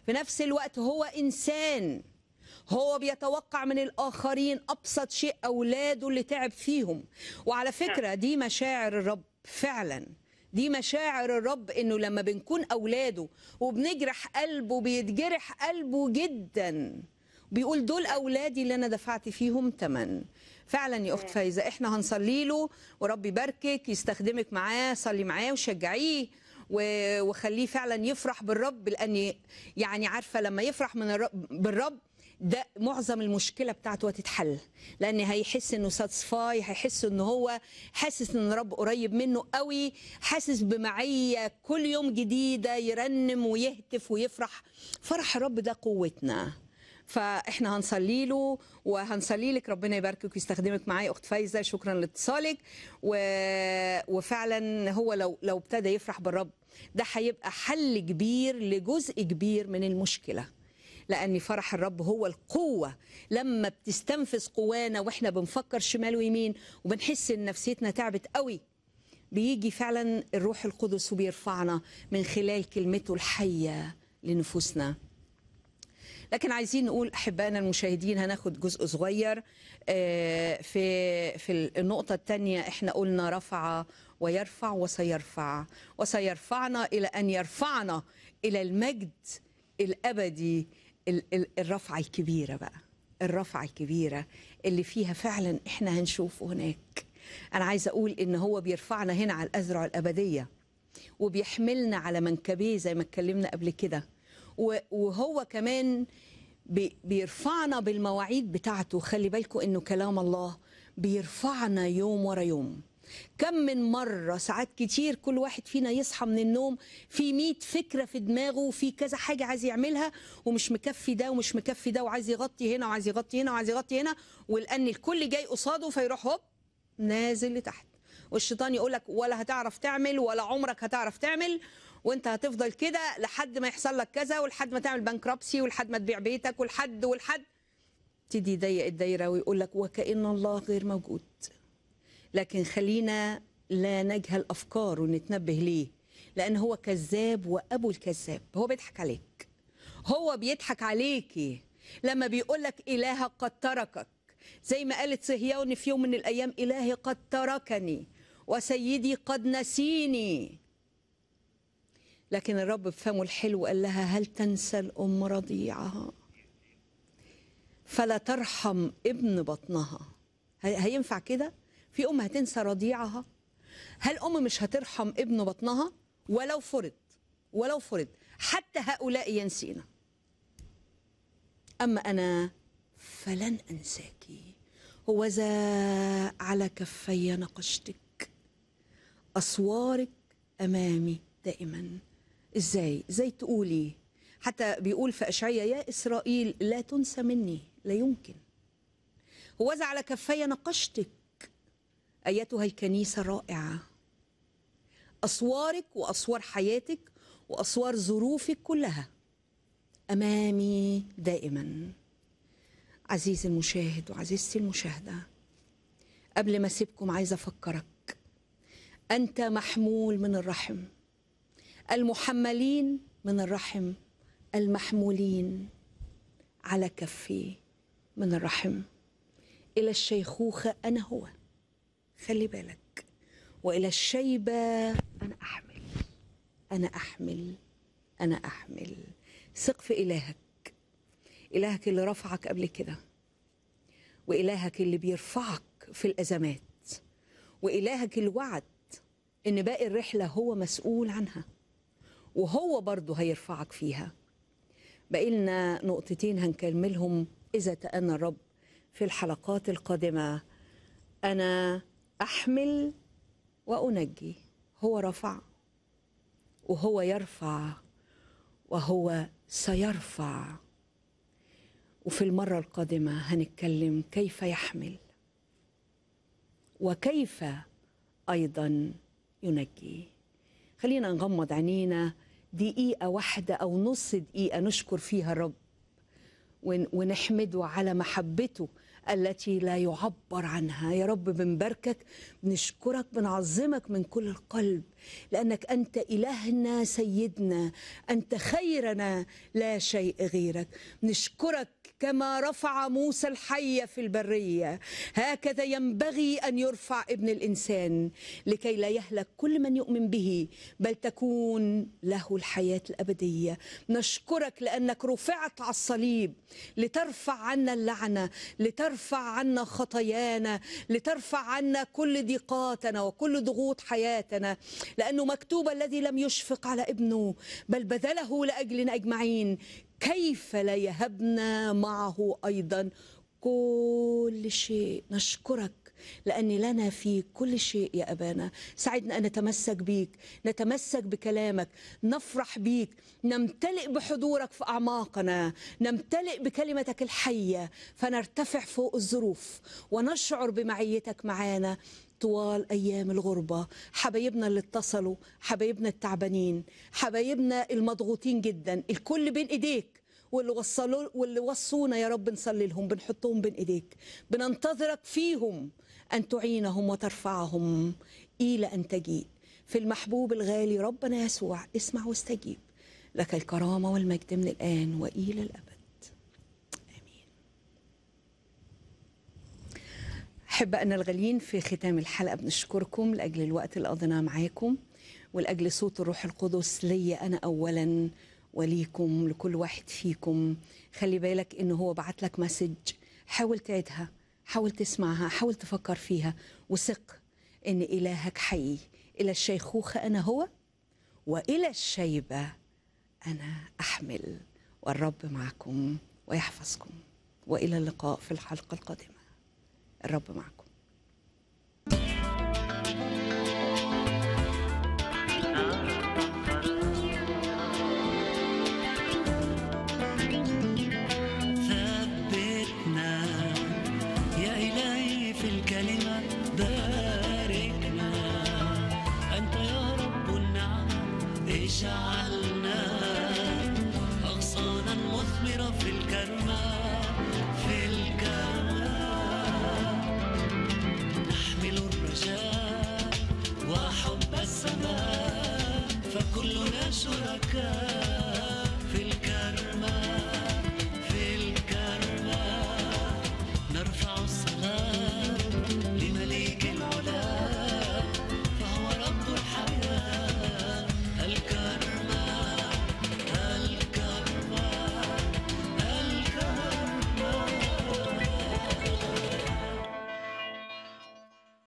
في نفس الوقت هو انسان هو بيتوقع من الآخرين أبسط شيء أولاده اللي تعب فيهم وعلى فكرة نعم. دي مشاعر الرب فعلا دي مشاعر الرب انه لما بنكون اولاده وبنجرح قلبه بيتجرح قلبه جدا بيقول دول اولادي اللي انا دفعت فيهم ثمن فعلا يا اخت نعم. فايزه احنا هنصلي له ورب يباركك يستخدمك معاه صلي معاه وشجعيه وخليه فعلا يفرح بالرب لان يعني عارفه لما يفرح من الرب بالرب ده معظم المشكله بتاعته هتتحل لان هيحس انه ساتسفاي هيحس ان هو حاسس ان رب قريب منه قوي حاسس بمعيه كل يوم جديده يرنم ويهتف ويفرح فرح الرب ده قوتنا فاحنا هنصلي له وهنصلي لك ربنا يباركك ويستخدمك معايا اخت فايزه شكرا لاتصالك و... وفعلا هو لو لو ابتدى يفرح بالرب ده هيبقى حل كبير لجزء كبير من المشكله لأن فرح الرب هو القوة لما بتستنفذ قوانا وإحنا بنفكر شمال ويمين وبنحس إن نفسيتنا تعبت قوي بيجي فعلا الروح القدس وبيرفعنا من خلال كلمته الحية لنفوسنا لكن عايزين نقول احبائنا المشاهدين هناخد جزء صغير آه، في في النقطه الثانيه احنا قلنا رفع ويرفع وسيرفع وسيرفعنا الى ان يرفعنا الى المجد الابدي الرفعه الكبيره بقى الرفعه الكبيره اللي فيها فعلا احنا هنشوفه هناك انا عايزه اقول ان هو بيرفعنا هنا على الاذرع الابديه وبيحملنا على منكبيه زي ما اتكلمنا قبل كده وهو كمان بيرفعنا بالمواعيد بتاعته خلي بالكم انه كلام الله بيرفعنا يوم ورا يوم كم من مرة ساعات كتير كل واحد فينا يصحى من النوم في 100 فكرة في دماغه وفي كذا حاجة عايز يعملها ومش مكفي ده ومش مكفي ده وعايز يغطي هنا وعايز يغطي هنا وعايز يغطي هنا ولأن الكل جاي قصاده فيروح هوب نازل لتحت والشيطان يقول لك ولا هتعرف تعمل ولا عمرك هتعرف تعمل وانت هتفضل كده لحد ما يحصل لك كذا ولحد ما تعمل بنكربسي ولحد ما تبيع بيتك ولحد ولحد تدي يضيق الدايره ويقول لك وكأن الله غير موجود لكن خلينا لا نجهل افكاره ونتنبه ليه لان هو كذاب وابو الكذاب هو بيضحك عليك هو بيضحك عليكي لما بيقول لك الهك قد تركك زي ما قالت صهيون في يوم من الايام الهي قد تركني وسيدي قد نسيني لكن الرب بفمه الحلو قال لها هل تنسى الام رضيعها فلا ترحم ابن بطنها هينفع كده في ام هتنسى رضيعها هل ام مش هترحم ابن بطنها ولو فرض ولو فرض حتى هؤلاء ينسينا اما انا فلن انساك هوذا على كفي نقشتك اسوارك امامي دائما ازاي ازاي تقولي حتى بيقول في اشعياء يا اسرائيل لا تنسى مني لا يمكن هوذا على كفي نقشتك ايتها الكنيسه الرائعه اسوارك واسوار حياتك واسوار ظروفك كلها امامي دائما عزيزي المشاهد وعزيزتي المشاهده قبل ما اسيبكم عايزه افكرك انت محمول من الرحم المحملين من الرحم المحمولين على كفي من الرحم الى الشيخوخه انا هو خلي بالك والى الشيبه انا احمل انا احمل انا احمل ثق في الهك الهك اللي رفعك قبل كده والهك اللي بيرفعك في الازمات والهك اللي وعد ان باقي الرحله هو مسؤول عنها وهو برضه هيرفعك فيها بقي لنا نقطتين هنكملهم اذا تأنى الرب في الحلقات القادمه انا احمل وانجي هو رفع وهو يرفع وهو سيرفع وفي المره القادمه هنتكلم كيف يحمل وكيف ايضا ينجي خلينا نغمض عينينا دقيقه واحده او نص دقيقه نشكر فيها الرب ونحمده على محبته التي لا يعبر عنها يا رب بنباركك بنشكرك بنعظمك من كل القلب لأنك أنت إلهنا سيدنا أنت خيرنا لا شيء غيرك نشكرك كما رفع موسى الحي في البرية هكذا ينبغي أن يرفع ابن الإنسان لكي لا يهلك كل من يؤمن به بل تكون له الحياة الأبدية نشكرك لأنك رفعت على الصليب لترفع عنا اللعنة لترفع عنا خطايانا لترفع عنا كل ضيقاتنا وكل ضغوط حياتنا لأنه مكتوب الذي لم يشفق على ابنه بل بذله لأجلنا أجمعين كيف لا يهبنا معه أيضا كل شيء نشكرك لأن لنا في كل شيء يا أبانا ساعدنا أن نتمسك بيك نتمسك بكلامك نفرح بيك نمتلئ بحضورك في أعماقنا نمتلئ بكلمتك الحية فنرتفع فوق الظروف ونشعر بمعيتك معانا طوال ايام الغربه حبايبنا اللي اتصلوا حبايبنا التعبانين حبايبنا المضغوطين جدا الكل بين ايديك واللي وصلوا واللي وصونا يا رب نصلي لهم بنحطهم بين ايديك بننتظرك فيهم ان تعينهم وترفعهم الى ان تجيء في المحبوب الغالي ربنا يسوع اسمع واستجيب لك الكرامه والمجد من الان والى الابد أحبائنا الغاليين في ختام الحلقة بنشكركم لأجل الوقت اللي قضيناه معاكم ولأجل صوت الروح القدس لي أنا أولا وليكم لكل واحد فيكم خلي بالك إن هو بعت لك مسج حاول تعيدها حاول تسمعها حاول تفكر فيها وثق إن إلهك حي إلى الشيخوخة أنا هو وإلى الشيبة أنا أحمل والرب معكم ويحفظكم وإلى اللقاء في الحلقة القادمة الرب معكم aşka